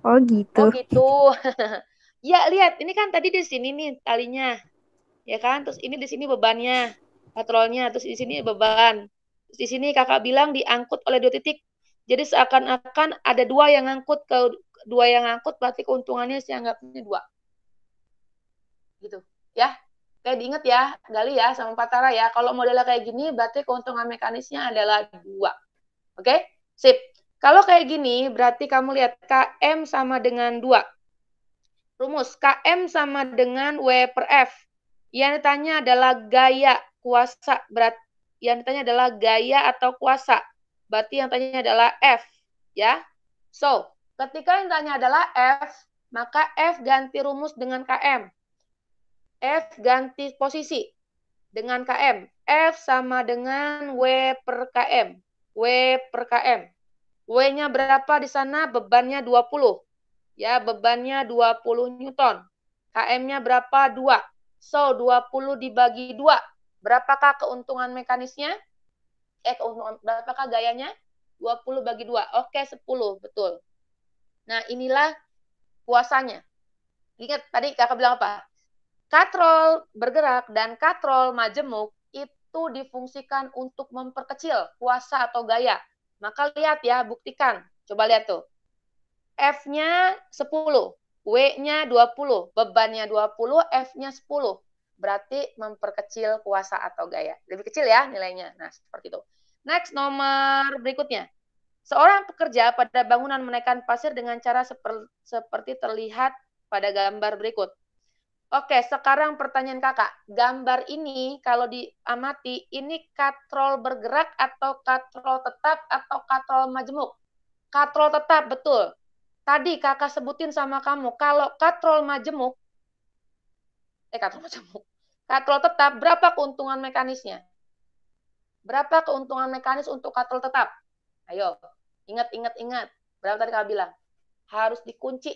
Oh gitu. Oh gitu. ya lihat ini kan tadi di sini nih talinya, ya kan. Terus ini di sini bebannya, patrolnya. Terus di sini beban. Terus di sini kakak bilang diangkut oleh dua titik. Jadi seakan-akan ada dua yang angkut ke dua yang angkut berarti keuntungannya sih anggapnya dua gitu ya kayak diinget ya Gali ya sama Patara ya kalau modelnya kayak gini berarti keuntungan mekanisnya adalah dua oke okay? sip kalau kayak gini berarti kamu lihat KM sama dengan dua rumus KM sama dengan W per F yang ditanya adalah gaya kuasa berat yang ditanya adalah gaya atau kuasa berarti yang tanya adalah F ya so ketika yang tanya adalah F maka F ganti rumus dengan KM F ganti posisi dengan KM. F sama dengan W per KM. W per KM. W-nya berapa di sana? Bebannya 20. Ya, bebannya 20 Newton. KM-nya berapa? 2. So, 20 dibagi 2. Berapakah keuntungan mekanisnya? Eh, keuntungan, berapakah gayanya? 20 bagi 2. Oke, 10. Betul. Nah, inilah kuasanya. Ingat, tadi kakak bilang apa? Katrol bergerak dan katrol majemuk itu difungsikan untuk memperkecil kuasa atau gaya. Maka lihat ya, buktikan. Coba lihat tuh. F-nya 10, W-nya 20, bebannya 20, F-nya 10. Berarti memperkecil kuasa atau gaya. Lebih kecil ya nilainya. Nah, seperti itu. Next, nomor berikutnya. Seorang pekerja pada bangunan menaikkan pasir dengan cara seperti terlihat pada gambar berikut. Oke, sekarang pertanyaan kakak. Gambar ini kalau diamati, ini katrol bergerak atau katrol tetap atau katrol majemuk? Katrol tetap, betul. Tadi kakak sebutin sama kamu, kalau katrol majemuk, eh katrol majemuk, katrol tetap, berapa keuntungan mekanisnya? Berapa keuntungan mekanis untuk katrol tetap? Ayo, ingat, ingat, ingat. Berapa tadi kakak bilang? Harus dikunci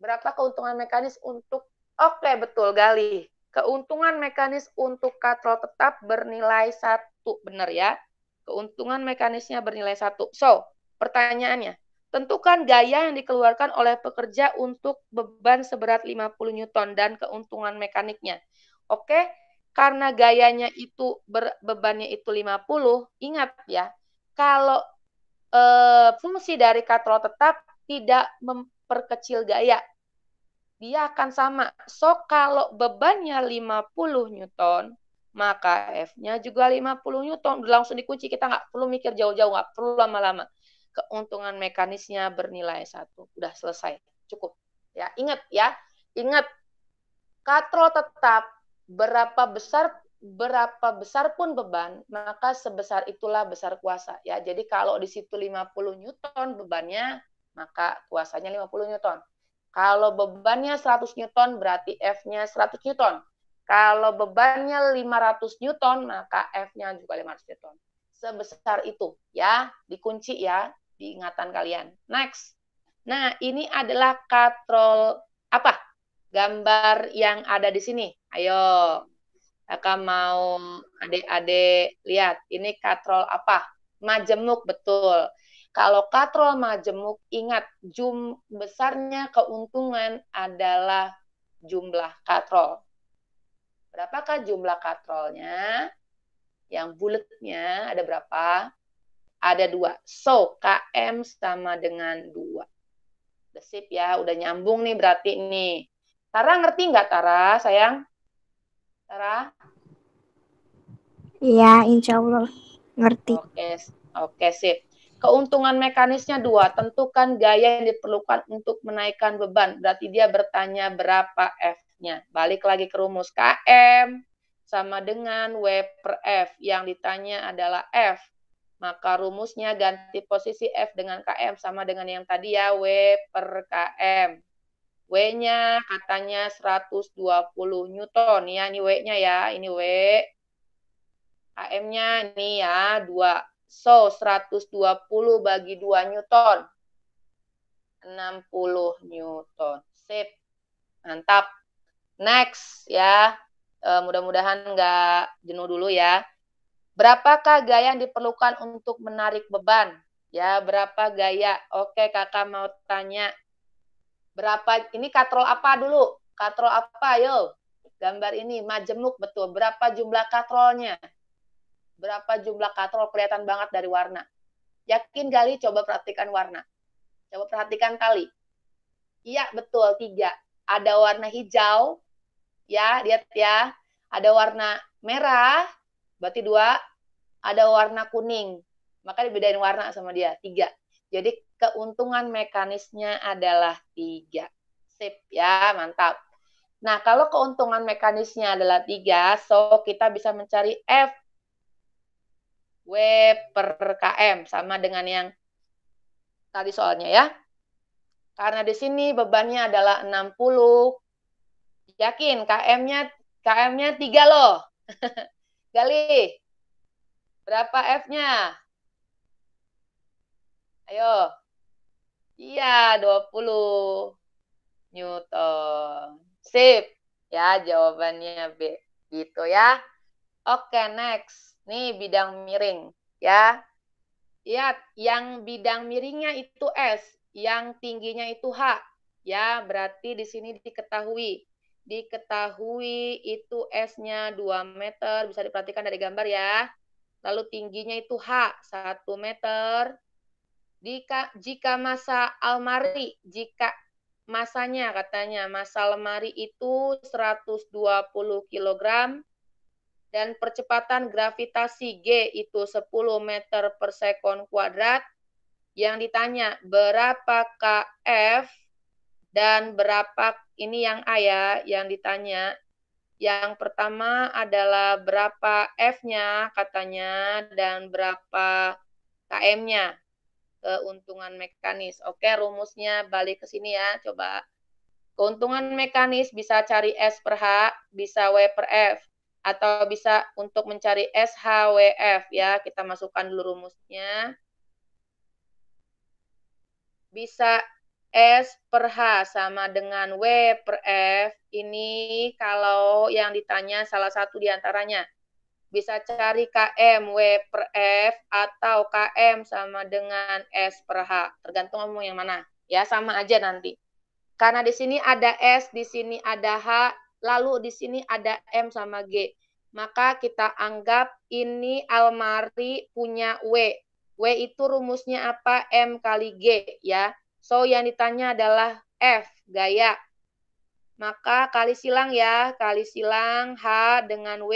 Berapa keuntungan mekanis untuk Oke, betul Gali. Keuntungan mekanis untuk katrol tetap bernilai satu, benar ya? Keuntungan mekanisnya bernilai satu. So, pertanyaannya, tentukan gaya yang dikeluarkan oleh pekerja untuk beban seberat 50 Newton dan keuntungan mekaniknya. Oke, karena gayanya itu bebannya itu 50, ingat ya, kalau e, fungsi dari katrol tetap tidak mem, perkecil gaya. Dia akan sama. So, kalau bebannya 50 Newton, maka F-nya juga 50 Newton. Langsung dikunci, kita nggak perlu mikir jauh-jauh, nggak perlu lama-lama. Keuntungan mekanisnya bernilai satu. Udah selesai, cukup. Ya, ingat ya, ingat. Katrol tetap berapa besar berapa besar pun beban, maka sebesar itulah besar kuasa ya. Jadi kalau di situ 50 Newton bebannya maka kuasanya 50 Newton. Kalau bebannya 100 Newton, berarti F-nya 100 Newton. Kalau bebannya 500 Newton, maka F-nya juga 500 Newton. Sebesar itu, ya. Dikunci ya, diingatan kalian. Next. Nah, ini adalah katrol apa? Gambar yang ada di sini. Ayo. Kakak mau adik-adik lihat. Ini katrol apa? Majemuk, betul. Kalau katrol majemuk, ingat jum besarnya keuntungan adalah jumlah katrol. Berapakah jumlah katrolnya? Yang bulatnya ada berapa? Ada dua. So, KM sama dengan dua. Desip ya, udah nyambung nih berarti nih. Tara ngerti nggak Tara, sayang? Tara? Iya, insya Allah ngerti. Oke, oke sip. Keuntungan mekanisnya dua, tentukan gaya yang diperlukan untuk menaikkan beban. Berarti dia bertanya berapa F-nya. Balik lagi ke rumus KM sama dengan W per F. Yang ditanya adalah F. Maka rumusnya ganti posisi F dengan KM sama dengan yang tadi ya, W per KM. W-nya katanya 120 Newton. Ya, ini W-nya ya, ini W. KM-nya ini ya, 2. So, 120 bagi 2 Newton. 60 Newton. Sip. Mantap. Next, ya. E, Mudah-mudahan nggak jenuh dulu ya. Berapakah gaya yang diperlukan untuk menarik beban? Ya, berapa gaya? Oke, kakak mau tanya. Berapa, ini katrol apa dulu? Katrol apa, yo? Gambar ini, majemuk, betul. Berapa jumlah katrolnya? Berapa jumlah katrol kelihatan banget dari warna. Yakin kali coba perhatikan warna. Coba perhatikan kali. Iya, betul, tiga. Ada warna hijau, ya, lihat ya. Ada warna merah, berarti dua. Ada warna kuning, maka dibedain warna sama dia, tiga. Jadi keuntungan mekanisnya adalah tiga. Sip, ya, mantap. Nah, kalau keuntungan mekanisnya adalah tiga, so kita bisa mencari F W per KM sama dengan yang tadi soalnya ya. Karena di sini bebannya adalah 60. Yakin KM-nya KM-nya 3 loh. Gali. Berapa F-nya? Ayo. Iya, 20 Newton. Sip. Ya, jawabannya B. Gitu ya. Oke, next. Nih bidang miring, ya. Lihat, ya, yang bidang miringnya itu S, yang tingginya itu H. Ya, berarti di sini diketahui. Diketahui itu S-nya 2 meter, bisa diperhatikan dari gambar ya. Lalu tingginya itu H, 1 meter. Jika, jika masa almari, jika masanya katanya, masa lemari itu 120 kilogram, dan percepatan gravitasi G itu 10 meter per sekon kuadrat yang ditanya berapa KF dan berapa ini yang A ya yang ditanya yang pertama adalah berapa F-nya katanya dan berapa KM-nya keuntungan mekanis. Oke, rumusnya balik ke sini ya, coba. Keuntungan mekanis bisa cari S per H, bisa W per F atau bisa untuk mencari SHWF ya, kita masukkan dulu rumusnya. Bisa S per H sama dengan W per F. Ini kalau yang ditanya salah satu diantaranya. Bisa cari KM W per F atau KM sama dengan S per H. Tergantung kamu yang mana. Ya, sama aja nanti. Karena di sini ada S, di sini ada H, lalu di sini ada M sama G. Maka kita anggap ini almari punya W. W itu rumusnya apa? M kali G ya. So yang ditanya adalah F, gaya. Maka kali silang ya, kali silang H dengan W,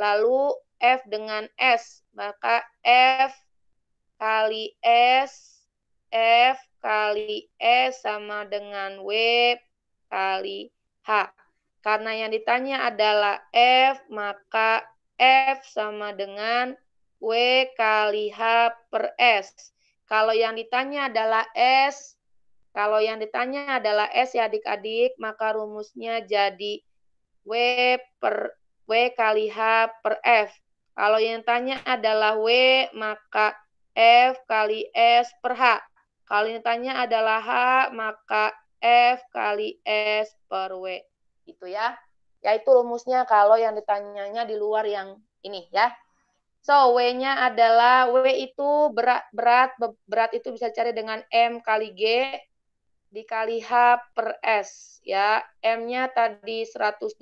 lalu F dengan S. Maka F kali S, F kali S sama dengan W kali H. Karena yang ditanya adalah F, maka F sama dengan W kali H per S. Kalau yang ditanya adalah S, kalau yang ditanya adalah S ya adik-adik, maka rumusnya jadi W per W kali H per F. Kalau yang tanya adalah W, maka F kali S per H. Kalau yang tanya adalah H, maka F kali S per W gitu ya. ya. itu rumusnya kalau yang ditanyanya di luar yang ini ya. So, W-nya adalah W itu berat, berat, berat itu bisa cari dengan M kali G dikali H per S. ya M-nya tadi 120,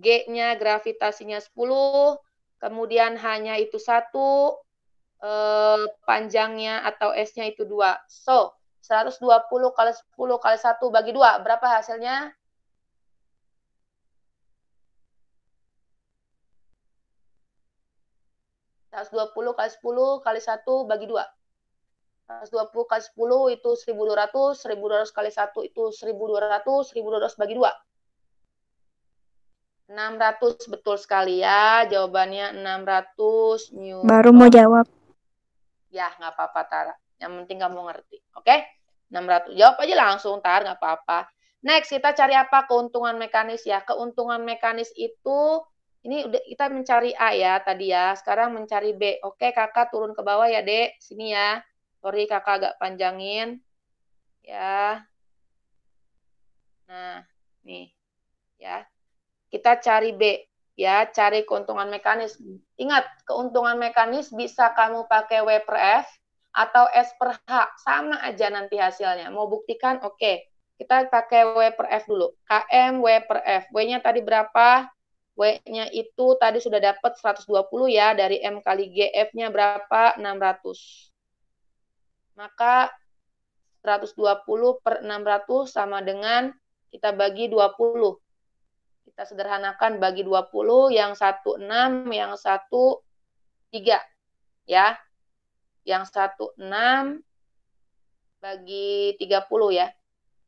G-nya gravitasinya 10, kemudian H-nya itu 1, eh, panjangnya atau S-nya itu 2. So, 120 kali 10 kali 1 bagi 2, berapa hasilnya? 120 kali 10 kali 1 bagi 2. 120 kali 10 itu 1200, 1200 kali 1 itu 1200, 1200 bagi 2. 600 betul sekali ya. Jawabannya 600 new. Baru mau jawab. Ya, nggak apa-apa Tara. Yang penting kamu ngerti. Oke? Okay? 600. Jawab aja langsung Tara, nggak apa-apa. Next, kita cari apa? Keuntungan mekanis ya. Keuntungan mekanis itu ini udah kita mencari A ya tadi ya. Sekarang mencari B. Oke, Kakak turun ke bawah ya, Dek. Sini ya. Sorry Kakak agak panjangin. Ya. Nah, nih. Ya. Kita cari B ya, cari keuntungan mekanis. Ingat, keuntungan mekanis bisa kamu pakai W per F atau S per H, sama aja nanti hasilnya. Mau buktikan? Oke. Kita pakai W per F dulu. KM W per F. W-nya tadi berapa? W-nya itu tadi sudah dapat 120 ya, dari M kali GF-nya berapa? 600. Maka 120 per 600 sama dengan kita bagi 20. Kita sederhanakan bagi 20, yang 1 6, yang 1 3. Ya. Yang 1 6 bagi 30 ya.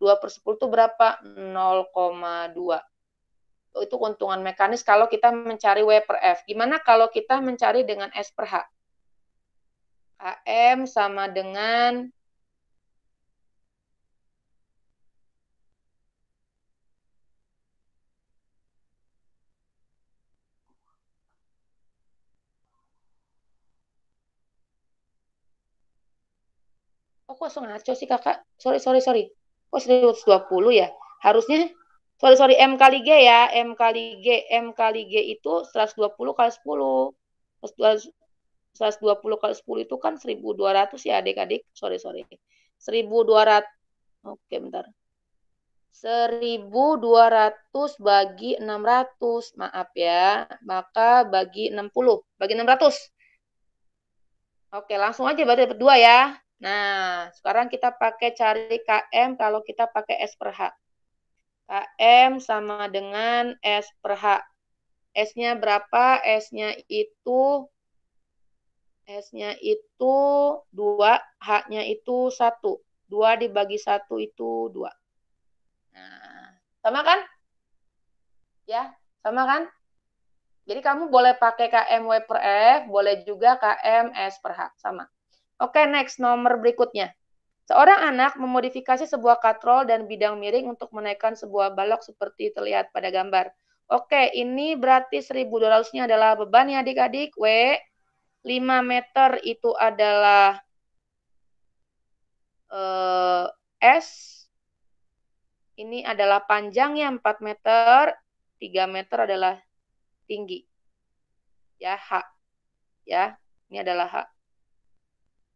2 per 10 itu berapa? 0,2. Itu keuntungan mekanis kalau kita mencari W per F. Gimana kalau kita mencari dengan S per H? KM sama dengan Oh, kok ngaco sih kakak? Sorry, sorry, sorry oh 120 ya harusnya sorry sorry m kali g ya m kali g m kali g itu 120 kali 10 120 kali 10 itu kan 1200 ya adik-adik sorry sorry 1200 oke bentar 1200 bagi 600 maaf ya maka bagi 60 bagi 600 Oke, langsung aja berarti dapat 2 ya. Nah, sekarang kita pakai cari KM kalau kita pakai S per H. KM sama dengan S per H. S-nya berapa? S-nya itu S-nya itu 2, H-nya itu 1. 2 dibagi 1 itu 2. Nah, sama kan? Ya, sama kan? Jadi kamu boleh pakai KM w per F, boleh juga KM S per H, sama. Oke, okay, next nomor berikutnya. Seorang anak memodifikasi sebuah katrol dan bidang miring untuk menaikkan sebuah balok seperti terlihat pada gambar. Oke, ini berarti 1.200-nya adalah beban ya adik-adik. W, 5 meter itu adalah uh, S. Ini adalah panjangnya 4 meter, 3 meter adalah tinggi. Ya, H. Ya, ini adalah H.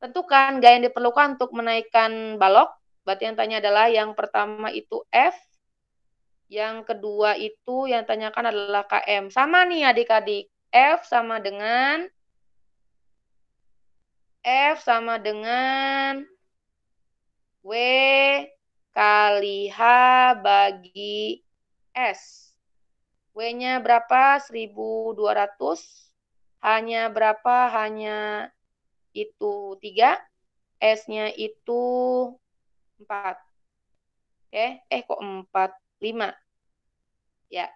Tentukan gaya yang diperlukan untuk menaikkan balok. Berarti yang tanya adalah yang pertama itu F, yang kedua itu yang tanyakan adalah KM. Sama nih adik-adik. F sama dengan F sama dengan W kali H bagi S. W-nya berapa? 1200. H-nya berapa? Hanya itu 3, S-nya itu 4. Oke, okay. eh kok 4, 5. Ya.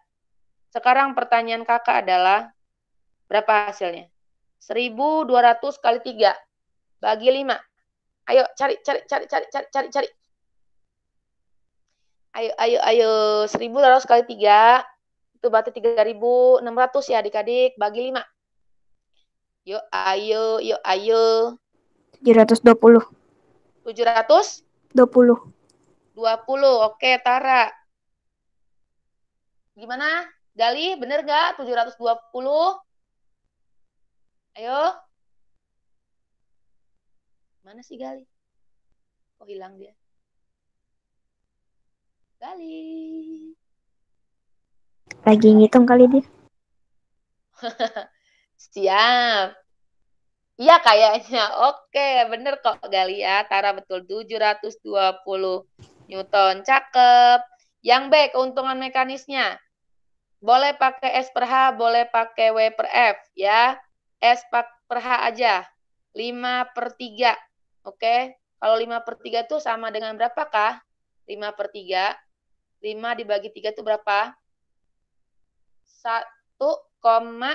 Sekarang pertanyaan kakak adalah, berapa hasilnya? 1200 kali 3, bagi 5. Ayo cari, cari, cari, cari, cari, cari, cari. Ayo, ayo, ayo. 1200 kali 3, itu berarti 3600 ya adik-adik, bagi 5. Yuk ayo, yuk ayo. 720. 700? 20. 20. Oke, Tara. Gimana? Gali, bener gak 720? Ayo. Mana sih Gali? Oh, hilang dia. Gali. Lagi ngitung kali dia. Siap. Iya kayaknya. Oke, bener kok Galia. Tara betul 720 Newton. Cakep. Yang B, keuntungan mekanisnya. Boleh pakai S per H, boleh pakai W per F. ya. S per H aja. 5 per 3. Oke. Kalau 5 per 3 itu sama dengan berapa kah? 5 per 3. 5 dibagi 3 itu berapa? 1,5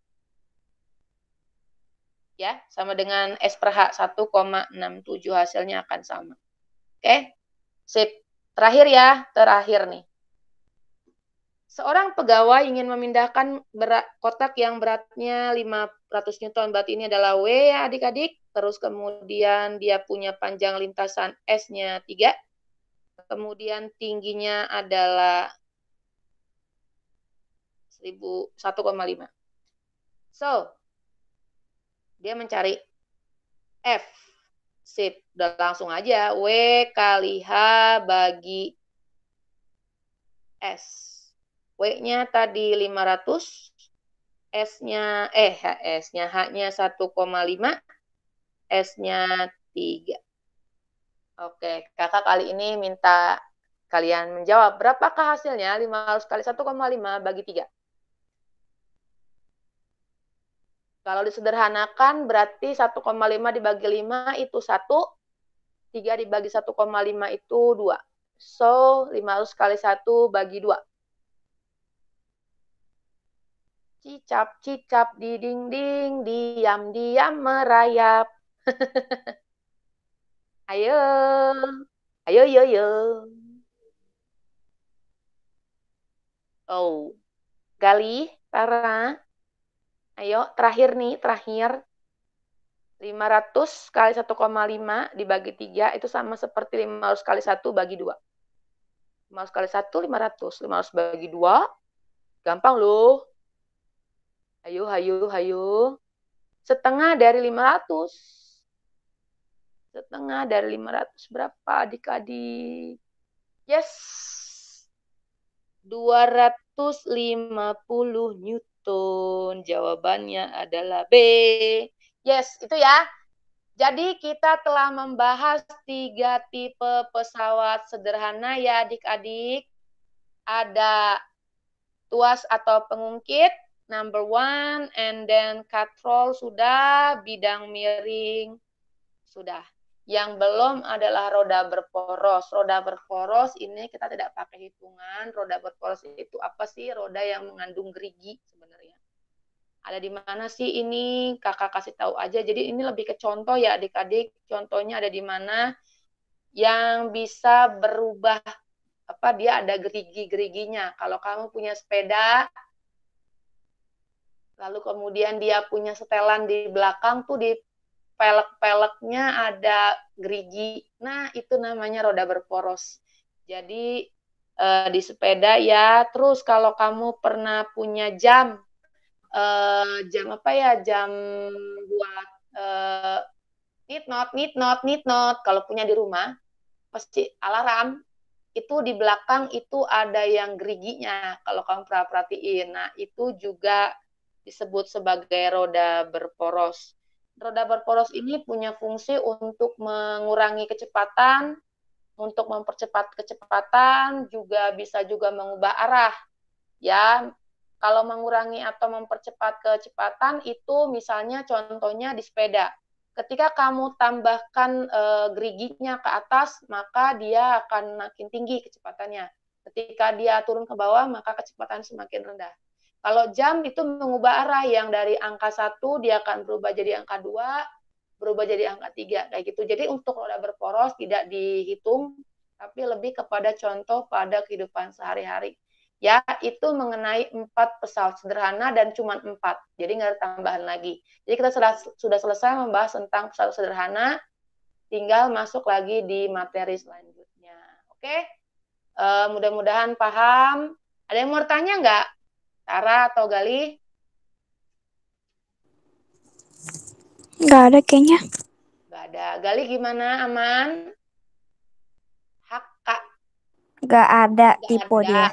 ya sama dengan S per H 1,67 hasilnya akan sama. Oke, sip. Terakhir ya, terakhir nih. Seorang pegawai ingin memindahkan berat, kotak yang beratnya 500 Newton, berarti ini adalah W ya adik-adik. Terus kemudian dia punya panjang lintasan S-nya 3. Kemudian tingginya adalah 1,5. So, dia mencari F. Sip, udah langsung aja. W kali H bagi S. W-nya tadi 500, S-nya, eh S-nya, H-nya 1,5, S-nya 3. Oke, kakak kali ini minta kalian menjawab, berapakah hasilnya 500 kali 1,5 bagi 3? Kalau disederhanakan berarti 1,5 dibagi 5 itu 1, 3 dibagi 1,5 itu 2. So, 500 kali 1 bagi 2. Cicap-cicap di dinding, diam-diam merayap. ayo, ayo, yo, yo. Oh, Gali, Tara, Ayo, terakhir nih, terakhir. 500 kali 1,5 dibagi 3 itu sama seperti 500 kali 1 bagi 2. 500 kali 1, 500. 500 bagi 2, gampang loh. Ayo, ayo, ayo. Setengah dari 500. Setengah dari 500 berapa adik-adik? Yes. 250 Newton tun Jawabannya adalah B. Yes, itu ya. Jadi kita telah membahas tiga tipe pesawat sederhana ya adik-adik. Ada tuas atau pengungkit, number one, and then katrol sudah, bidang miring sudah. Yang belum adalah roda berporos. Roda berporos ini kita tidak pakai hitungan. Roda berporos itu apa sih? Roda yang mengandung gerigi sebenarnya. Ada di mana sih ini? Kakak kasih tahu aja. Jadi ini lebih ke contoh ya adik-adik. Contohnya ada di mana yang bisa berubah apa dia ada gerigi-geriginya. Kalau kamu punya sepeda, lalu kemudian dia punya setelan di belakang tuh di pelek-peleknya ada gerigi. Nah, itu namanya roda berporos. Jadi eh, di sepeda ya, terus kalau kamu pernah punya jam eh, jam apa ya? Jam buat eh, need not, need not, need not. Kalau punya di rumah pasti alarm itu di belakang itu ada yang geriginya kalau kamu perhatiin. Nah, itu juga disebut sebagai roda berporos roda berporos ini punya fungsi untuk mengurangi kecepatan, untuk mempercepat kecepatan, juga bisa juga mengubah arah. Ya, kalau mengurangi atau mempercepat kecepatan itu misalnya contohnya di sepeda. Ketika kamu tambahkan e, geriginya ke atas, maka dia akan makin tinggi kecepatannya. Ketika dia turun ke bawah, maka kecepatan semakin rendah. Kalau jam itu mengubah arah yang dari angka satu dia akan berubah jadi angka dua, berubah jadi angka tiga kayak gitu. Jadi untuk roda berporos tidak dihitung, tapi lebih kepada contoh pada kehidupan sehari-hari. Ya, itu mengenai empat pesawat sederhana dan cuma empat, jadi nggak ada tambahan lagi. Jadi kita sudah selesai membahas tentang pesawat sederhana, tinggal masuk lagi di materi selanjutnya. Oke, uh, mudah-mudahan paham. Ada yang mau tanya nggak? Tara atau gali? Gak ada kayaknya. Gak ada. gali gimana, Aman? Hak, Gak ada, Gak tipe ada. dia.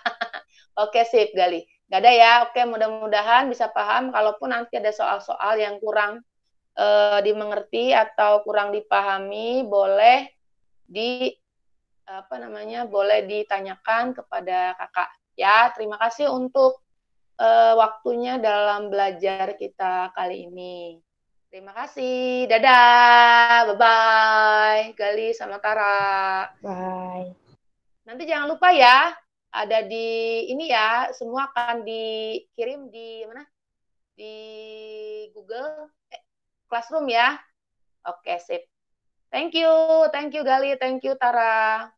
Oke, sip, gali. Gak ada ya. Oke, mudah-mudahan bisa paham. Kalaupun nanti ada soal-soal yang kurang uh, dimengerti atau kurang dipahami, boleh di apa namanya boleh ditanyakan kepada kakak Ya, terima kasih untuk uh, waktunya dalam belajar kita kali ini. Terima kasih. Dadah. Bye-bye. Gali sama Tara. Bye. Nanti jangan lupa ya, ada di ini ya, semua akan dikirim di mana? Di Google eh, Classroom ya. Oke, sip. Thank you. Thank you Gali, thank you Tara.